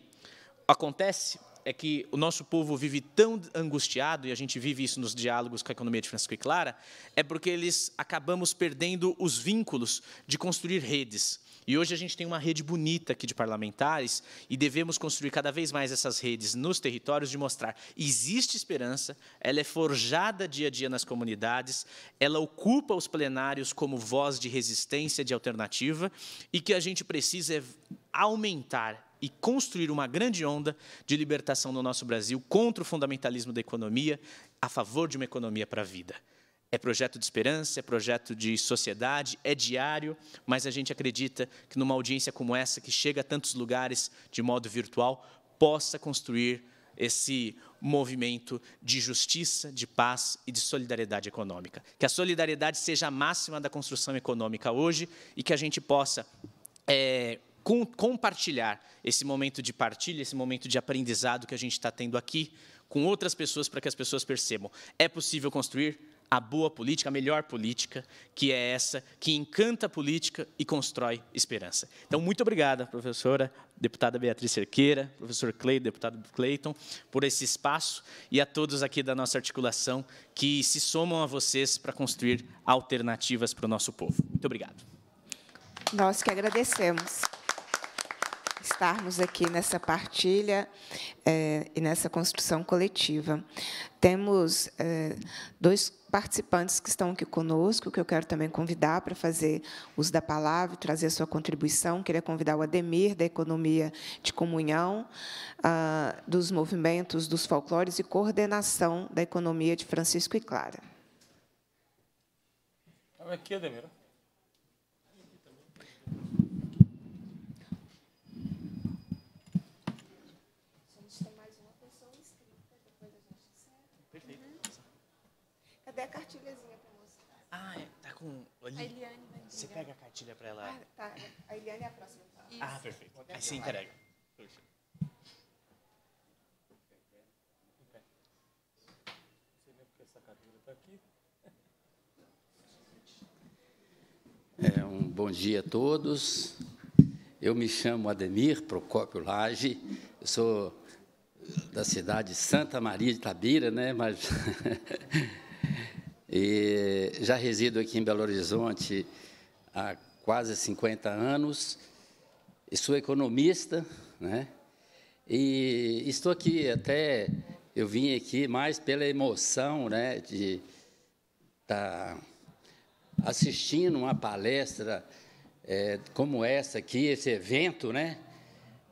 Acontece é que o nosso povo vive tão angustiado, e a gente vive isso nos diálogos com a economia de Francisco e Clara, é porque eles acabamos perdendo os vínculos de construir redes e hoje a gente tem uma rede bonita aqui de parlamentares e devemos construir cada vez mais essas redes nos territórios de mostrar existe esperança, ela é forjada dia a dia nas comunidades, ela ocupa os plenários como voz de resistência, de alternativa e que a gente precisa é aumentar e construir uma grande onda de libertação no nosso Brasil contra o fundamentalismo da economia, a favor de uma economia para a vida. É projeto de esperança, é projeto de sociedade, é diário, mas a gente acredita que numa audiência como essa, que chega a tantos lugares de modo virtual, possa construir esse movimento de justiça, de paz e de solidariedade econômica. Que a solidariedade seja a máxima da construção econômica hoje e que a gente possa. É, com, compartilhar esse momento de partilha, esse momento de aprendizado que a gente está tendo aqui com outras pessoas para que as pessoas percebam. É possível construir, a boa política, a melhor política, que é essa que encanta a política e constrói esperança. Então, muito obrigada, professora, deputada Beatriz Cerqueira, professor Clay, deputado Clayton, por esse espaço e a todos aqui da nossa articulação que se somam a vocês para construir alternativas para o nosso povo. Muito obrigado. Nós que agradecemos estarmos aqui nessa partilha é, e nessa construção coletiva. Temos é, dois participantes que estão aqui conosco, que eu quero também convidar para fazer uso da palavra, e trazer a sua contribuição. Queria convidar o Ademir, da Economia de Comunhão, ah, dos movimentos dos folclores e coordenação da economia de Francisco e Clara. Estava aqui, Ademir. com. A Eliane vai Você pega a cartilha para ela. Ah, tá. A Eliane é a próxima. Ah, Isso. Ah, perfeito. Aí você assim entrega. É, um bom dia a todos. Eu me chamo Ademir Procópio Lage, sou da cidade de Santa Maria de Tabira, né? Mas [LAUGHS] E já resido aqui em Belo Horizonte há quase 50 anos, e sou economista, né? E estou aqui até eu vim aqui mais pela emoção, né, de estar tá assistindo uma palestra é, como essa aqui, esse evento, né,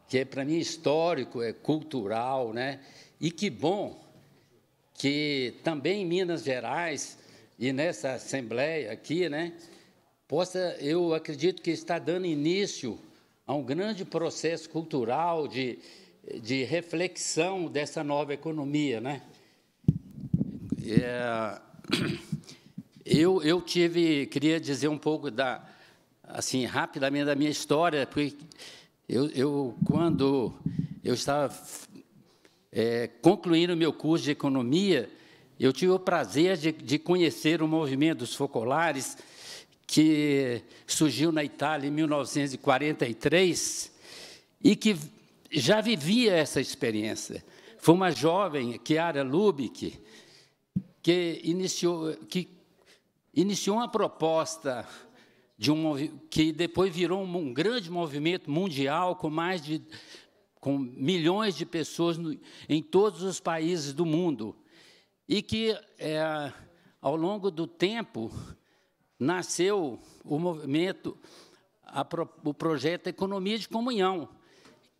que é para mim histórico, é cultural, né, e que bom que também em Minas Gerais e nessa assembleia aqui, né, possa, eu acredito que está dando início a um grande processo cultural de, de reflexão dessa nova economia, né? É, [CLEARS THROAT] eu, eu tive, queria dizer um pouco da, assim, rapidamente da minha história, porque eu, eu quando eu estava é, concluindo meu curso de economia, eu tive o prazer de, de conhecer o movimento dos focolares que surgiu na Itália em 1943 e que já vivia essa experiência. Foi uma jovem, Chiara Lubick, que iniciou, que iniciou uma proposta de um, que depois virou um, um grande movimento mundial com mais de com milhões de pessoas no, em todos os países do mundo e que, é, ao longo do tempo, nasceu o movimento, a, o projeto Economia de Comunhão,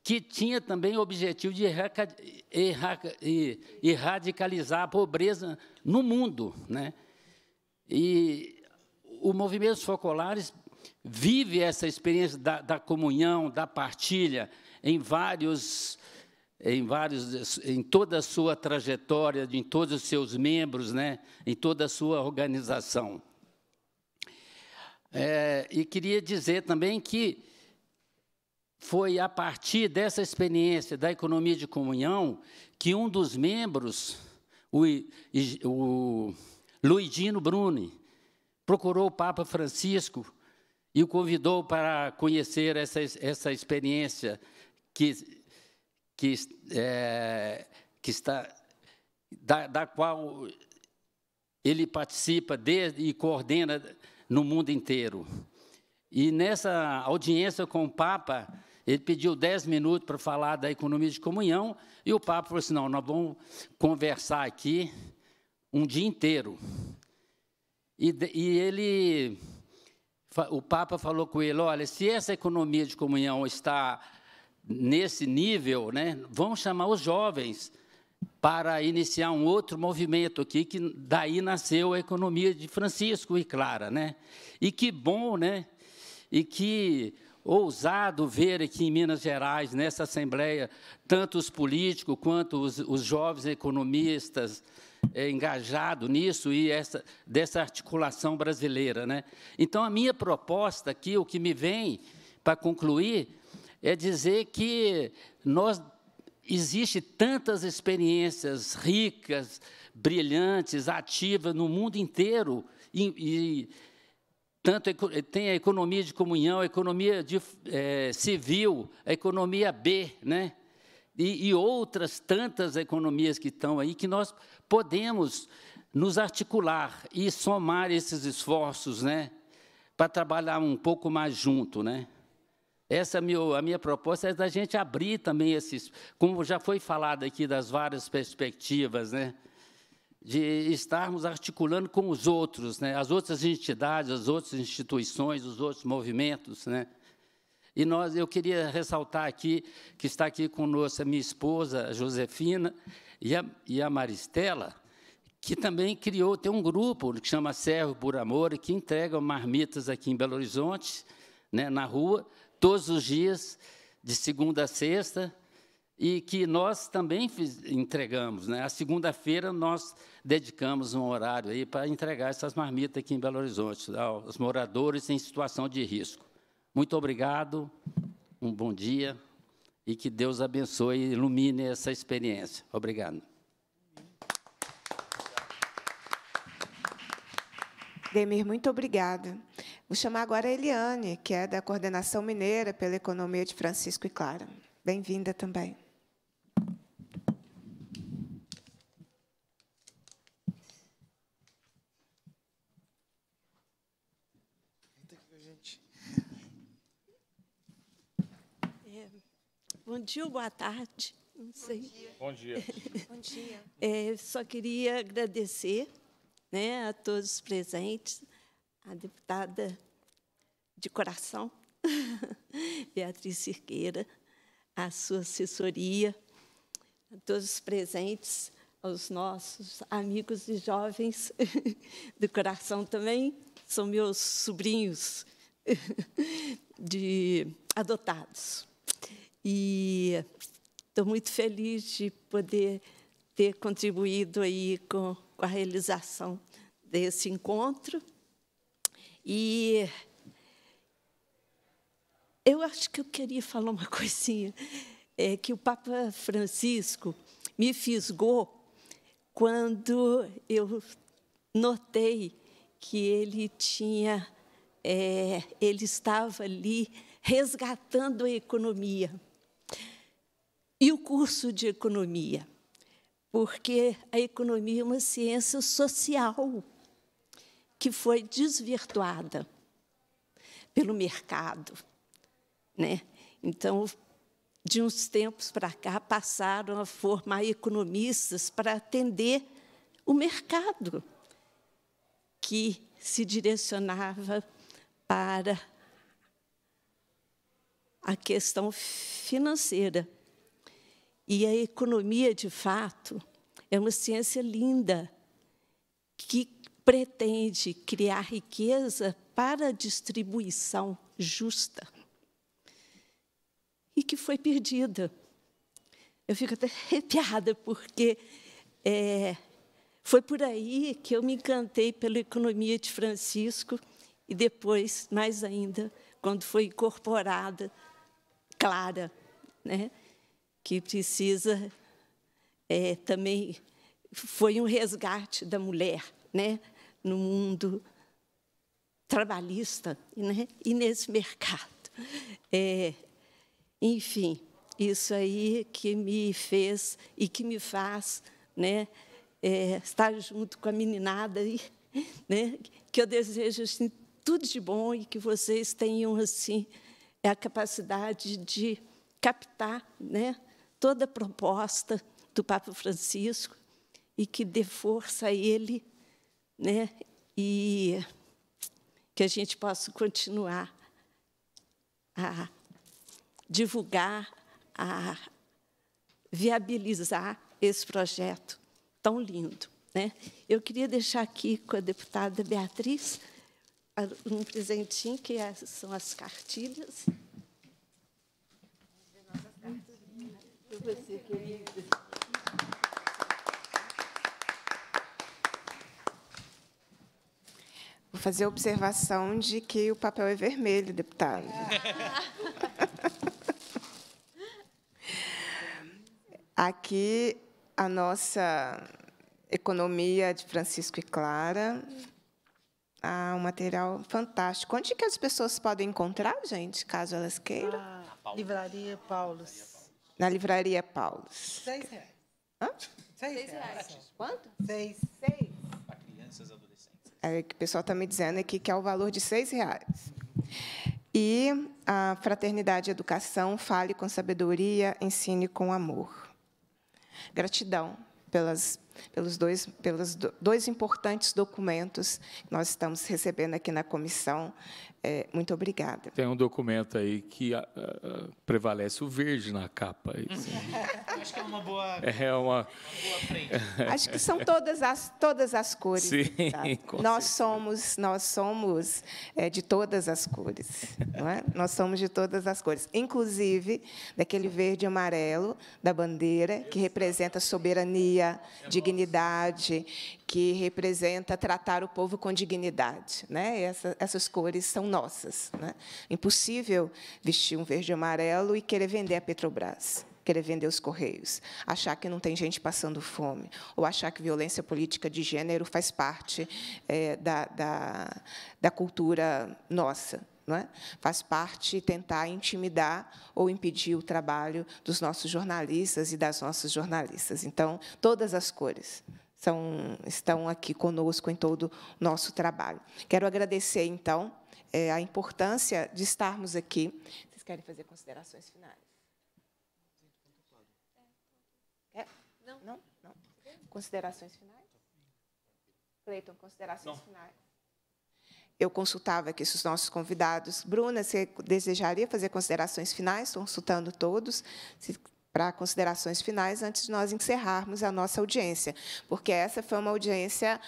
que tinha também o objetivo de erradicalizar a pobreza no mundo. Né? E o movimento dos focolares vive essa experiência da, da comunhão, da partilha, em vários em vários, em toda a sua trajetória, em todos os seus membros, né, em toda a sua organização. É, e queria dizer também que foi a partir dessa experiência da economia de comunhão que um dos membros, o, o Luidino Bruni, procurou o Papa Francisco e o convidou para conhecer essa, essa experiência que que, é, que está, da, da qual ele participa desde, e coordena no mundo inteiro. E nessa audiência com o Papa, ele pediu 10 minutos para falar da economia de comunhão, e o Papa falou assim: não, nós vamos conversar aqui um dia inteiro. E, e ele, o Papa falou com ele: olha, se essa economia de comunhão está nesse nível, né, vão chamar os jovens para iniciar um outro movimento aqui, que daí nasceu a economia de Francisco e Clara. Né? E que bom, né? e que ousado ver aqui em Minas Gerais, nessa Assembleia, tanto os políticos quanto os, os jovens economistas é, engajados nisso e essa, dessa articulação brasileira. Né? Então, a minha proposta aqui, o que me vem para concluir, é dizer que nós existe tantas experiências ricas, brilhantes, ativas no mundo inteiro e, e tanto tem a economia de comunhão, a economia de, é, civil, a economia B, né? E, e, outras tantas economias que estão aí que nós podemos nos articular e somar esses esforços, né? Para trabalhar um pouco mais junto, né? Essa é a minha, a minha proposta é da gente abrir também esses, como já foi falado aqui das várias perspectivas, né? de estarmos articulando com os outros, né? as outras entidades, as outras instituições, os outros movimentos. Né? E nós, eu queria ressaltar aqui que está aqui conosco a minha esposa, a Josefina, e a, e a Maristela, que também criou, tem um grupo que chama Servo por Amor, que entrega marmitas aqui em Belo Horizonte, né, na rua, todos os dias, de segunda a sexta, e que nós também fiz, entregamos. Né? A segunda-feira nós dedicamos um horário aí para entregar essas marmitas aqui em Belo Horizonte, aos tá? moradores em situação de risco. Muito obrigado, um bom dia e que Deus abençoe e ilumine essa experiência. Obrigado. Demir, muito obrigada. Vou chamar agora a Eliane, que é da Coordenação Mineira pela Economia de Francisco e Clara. Bem-vinda também. É. Bom dia boa tarde, não sei. Bom dia. Bom [LAUGHS] dia. É, só queria agradecer né, a todos os presentes, a deputada de coração, [LAUGHS] Beatriz Cirqueira, a sua assessoria, a todos os presentes, aos nossos amigos e jovens [LAUGHS] do coração também, são meus sobrinhos [LAUGHS] de adotados. E estou muito feliz de poder ter contribuído aí com, com a realização desse encontro e eu acho que eu queria falar uma [LAUGHS] coisinha, é que o Papa Francisco me fisgou quando eu notei que ele tinha, é, ele estava ali resgatando a economia e o curso de economia, porque a economia é uma ciência social que foi desvirtuada pelo mercado. Né? Então, de uns tempos para cá, passaram a formar economistas para atender o mercado, que se direcionava para a questão financeira. E a economia, de fato, é uma ciência linda que pretende criar riqueza para distribuição justa e que foi perdida. Eu fico até arrepiada, porque é, foi por aí que eu me encantei pela economia de Francisco e depois, mais ainda, quando foi incorporada Clara, né, que precisa é, também foi um resgate da mulher né, no mundo trabalhista né, e nesse mercado. É, enfim, isso aí que me fez e que me faz né, é, estar junto com a meninada aí, né, que eu desejo assim, tudo de bom e que vocês tenham assim a capacidade de captar né, toda a proposta do Papa Francisco e que dê força a ele né? E que a gente possa continuar a divulgar, a viabilizar esse projeto tão lindo. Né? Eu queria deixar aqui com a deputada Beatriz um presentinho, que é, são as cartilhas. Você, querida. Vou fazer a observação de que o papel é vermelho, deputado. [LAUGHS] Aqui, a nossa economia de Francisco e Clara. Ah, um material fantástico. Onde que as pessoas podem encontrar, gente, caso elas queiram? Ah, Paulo. Livraria Paulus. Na Livraria Paulus. Seis reais. Hã? Seis, Seis reais. reais. Quanto? Seis. Seis é, que o pessoal está me dizendo aqui, que é o valor de R$ reais. E a Fraternidade Educação, fale com sabedoria, ensine com amor. Gratidão pelas pelos dois, pelos dois importantes documentos que nós estamos recebendo aqui na comissão. É, muito obrigada. Tem um documento aí que a, ah, a, ah, prevalece o verde na capa. É [LAUGHS] acho que é uma boa, [LAUGHS] é, é uma... uma boa frente. Acho que são todas as, todas as cores. Sim, tá? nós, somos, nós somos é, de todas as cores. Não é? Nós somos de todas as cores, inclusive daquele verde e amarelo da bandeira, que representa soberania, dignidade dignidade, que representa tratar o povo com dignidade. Né? Essa, essas cores são nossas. Né? Impossível vestir um verde e amarelo e querer vender a Petrobras querer vender os correios, achar que não tem gente passando fome, ou achar que violência política de gênero faz parte é, da, da, da cultura nossa é? faz parte tentar intimidar ou impedir o trabalho dos nossos jornalistas e das nossas jornalistas. Então, todas as cores são, estão aqui conosco em todo o nosso trabalho. Quero agradecer, então, eh, a importância de estarmos aqui. Vocês querem fazer considerações finais? É, não? Não? Não? Considerações finais? Cleiton, considerações Não. finais eu consultava aqui os nossos convidados. Bruna, você desejaria fazer considerações finais? Consultando todos para considerações finais antes de nós encerrarmos a nossa audiência, porque essa foi uma audiência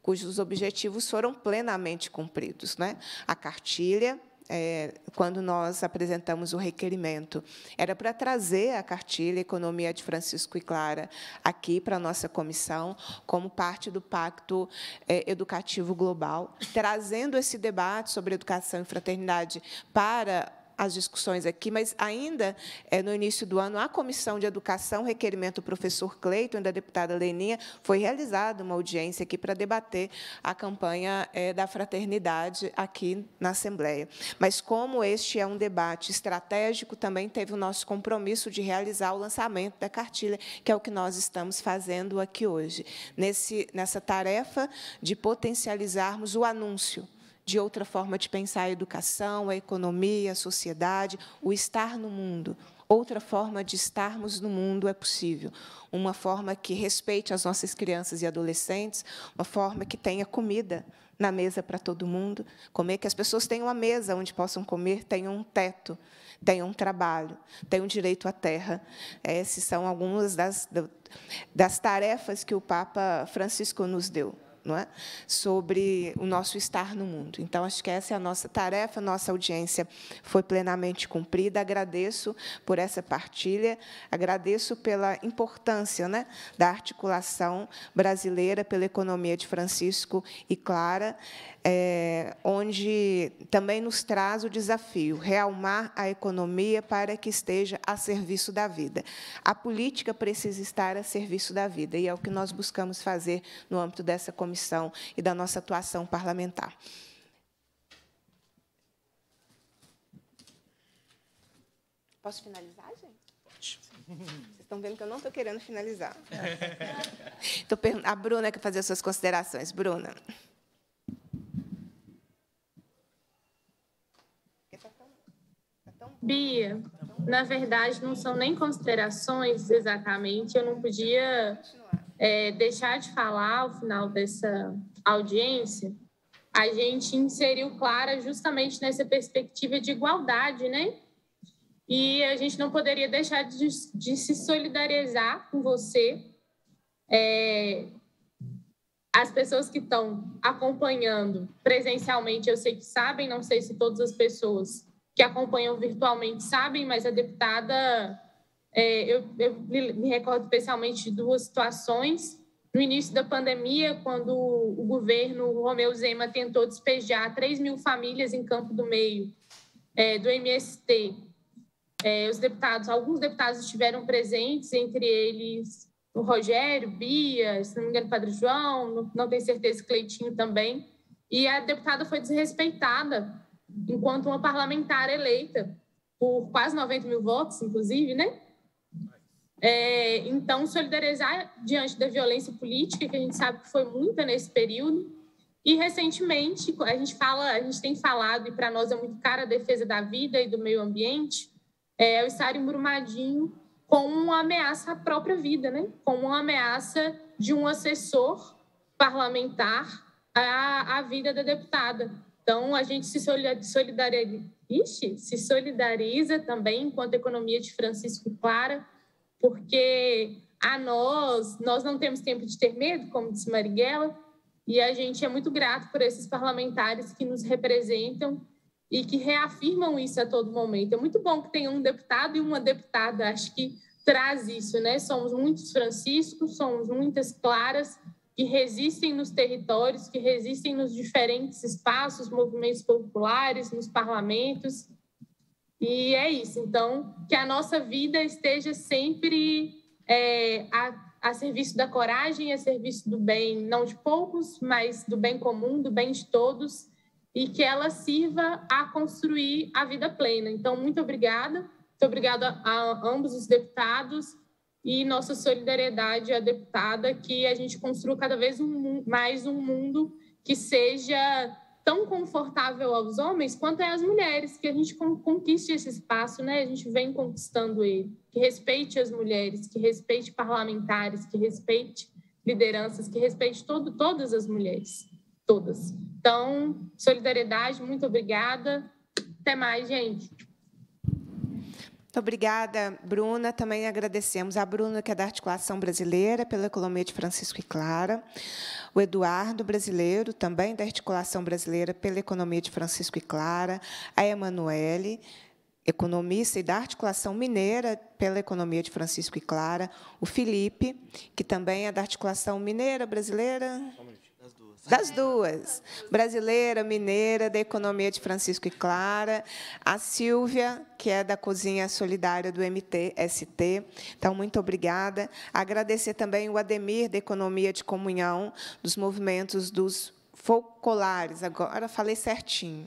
cujos objetivos foram plenamente cumpridos, né? A cartilha é, quando nós apresentamos o requerimento. Era para trazer a cartilha Economia de Francisco e Clara aqui para a nossa comissão, como parte do Pacto é, Educativo Global, trazendo esse debate sobre educação e fraternidade para as discussões aqui, mas ainda é, no início do ano, a Comissão de Educação, requerimento do professor Cleiton e da deputada Leninha, foi realizada uma audiência aqui para debater a campanha é, da fraternidade aqui na Assembleia. Mas, como este é um debate estratégico, também teve o nosso compromisso de realizar o lançamento da cartilha, que é o que nós estamos fazendo aqui hoje, nesse, nessa tarefa de potencializarmos o anúncio de outra forma de pensar a educação, a economia, a sociedade, o estar no mundo. Outra forma de estarmos no mundo é possível. Uma forma que respeite as nossas crianças e adolescentes, uma forma que tenha comida na mesa para todo mundo, comer é que as pessoas tenham uma mesa onde possam comer, tenham um teto, tenham um trabalho, tenham direito à terra. Essas são algumas das, das tarefas que o Papa Francisco nos deu não é? sobre o nosso estar no mundo. Então, acho que essa é a nossa tarefa, nossa audiência foi plenamente cumprida. Agradeço por essa partilha, agradeço pela importância né, da articulação brasileira pela economia de Francisco e Clara, é, onde também nos traz o desafio realmar a economia para que esteja a serviço da vida. A política precisa estar a serviço da vida, e é o que nós buscamos fazer no âmbito dessa comissão comissão e da nossa atuação parlamentar. Posso finalizar, gente? Vocês estão vendo que eu não estou querendo finalizar. [LAUGHS] a Bruna quer fazer suas considerações. Bruna. Bia, na verdade, não são nem considerações exatamente, eu não podia é, deixar de falar ao final dessa audiência, a gente inseriu Clara justamente nessa perspectiva de igualdade, né? E a gente não poderia deixar de, de se solidarizar com você. É, as pessoas que estão acompanhando presencialmente, eu sei que sabem, não sei se todas as pessoas que acompanham virtualmente sabem, mas a deputada é, eu, eu me recordo especialmente de duas situações. No início da pandemia, quando o governo Romeu Zema tentou despejar 3 mil famílias em Campo do Meio é, do MST, é, os deputados, alguns deputados estiveram presentes, entre eles o Rogério, Bia, se não me engano, Padre João, não, não tenho certeza, Cleitinho também. E a deputada foi desrespeitada enquanto uma parlamentar eleita, por quase 90 mil votos, inclusive, né? É, então, solidarizar diante da violência política, que a gente sabe que foi muita nesse período. E, recentemente, a gente, fala, a gente tem falado, e para nós é muito cara a defesa da vida e do meio ambiente, é, o estar embrumadinho com uma ameaça à própria vida, né? com uma ameaça de um assessor parlamentar à, à vida da deputada. Então, a gente se solidariza, ixi, se solidariza também enquanto economia de Francisco Clara porque a nós, nós não temos tempo de ter medo, como disse Marighella, e a gente é muito grato por esses parlamentares que nos representam e que reafirmam isso a todo momento. É muito bom que tenha um deputado e uma deputada, acho que traz isso, né? Somos muitos Franciscos, somos muitas Claras que resistem nos territórios, que resistem nos diferentes espaços, movimentos populares, nos parlamentos, e é isso. Então, que a nossa vida esteja sempre é, a, a serviço da coragem, a serviço do bem, não de poucos, mas do bem comum, do bem de todos, e que ela sirva a construir a vida plena. Então, muito obrigada. Muito obrigada a ambos os deputados e nossa solidariedade à deputada, que a gente construa cada vez um, mais um mundo que seja tão confortável aos homens quanto é às mulheres, que a gente conquiste esse espaço, né? A gente vem conquistando ele, que respeite as mulheres, que respeite parlamentares, que respeite lideranças, que respeite todo, todas as mulheres, todas. Então, solidariedade, muito obrigada. Até mais, gente. Muito obrigada, Bruna. Também agradecemos a Bruna, que é da Articulação Brasileira, pela economia de Francisco e Clara, o Eduardo Brasileiro, também da Articulação Brasileira, pela economia de Francisco e Clara, a Emanuele, economista e da Articulação Mineira pela Economia de Francisco e Clara, o Felipe, que também é da Articulação Mineira Brasileira. Das duas. Brasileira, mineira, da economia de Francisco e Clara. A Silvia, que é da Cozinha Solidária do MTST. Então, muito obrigada. Agradecer também o Ademir, da Economia de Comunhão, dos movimentos dos focolares, agora falei certinho,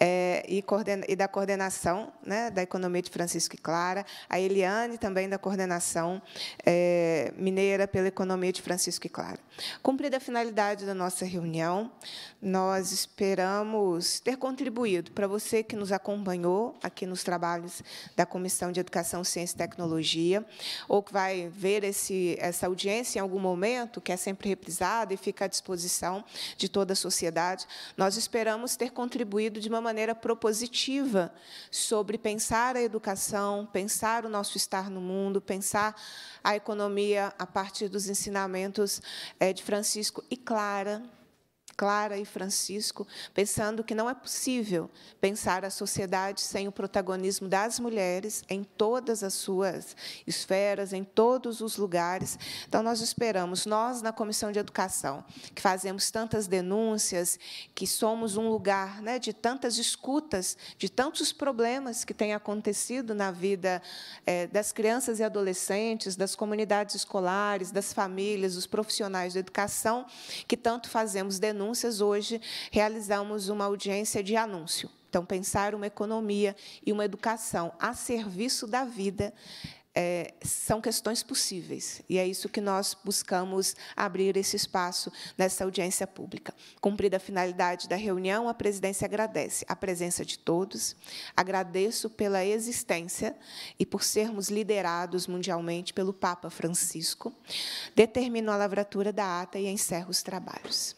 é, e, coordena, e, da coordenação né, da economia de Francisco e Clara, a Eliane também da coordenação é, mineira pela economia de Francisco e Clara. Cumprida a finalidade da nossa reunião, nós esperamos ter contribuído para você que nos acompanhou aqui nos trabalhos da Comissão de Educação, Ciência e Tecnologia, ou que vai ver esse, essa audiência em algum momento, que é sempre reprisada e fica à disposição de todos toda a sociedade, nós esperamos ter contribuído de uma maneira propositiva sobre pensar a educação, pensar o nosso estar no mundo, pensar a economia a partir dos ensinamentos eh, de Francisco e Clara, Clara e Francisco, pensando que não é possível pensar a sociedade sem o protagonismo das mulheres em todas as suas esferas, em todos os lugares. Então, nós esperamos, nós na Comissão de Educação, que fazemos tantas denúncias, que somos um lugar né, de tantas escutas, de tantos problemas que têm acontecido na vida é, das crianças e adolescentes, das comunidades escolares, das famílias, dos profissionais da educação, que tanto fazemos denúncias hoje realizamos uma audiência de anúncio. Então, pensar uma economia e uma educação a serviço da vida é, são questões possíveis. E é isso que nós buscamos abrir esse espaço nessa audiência pública. Cumprida a finalidade da reunião, a presidência agradece a presença de todos, agradeço pela existência e por sermos liderados mundialmente pelo Papa Francisco. Determino a lavratura da ata e encerro os trabalhos.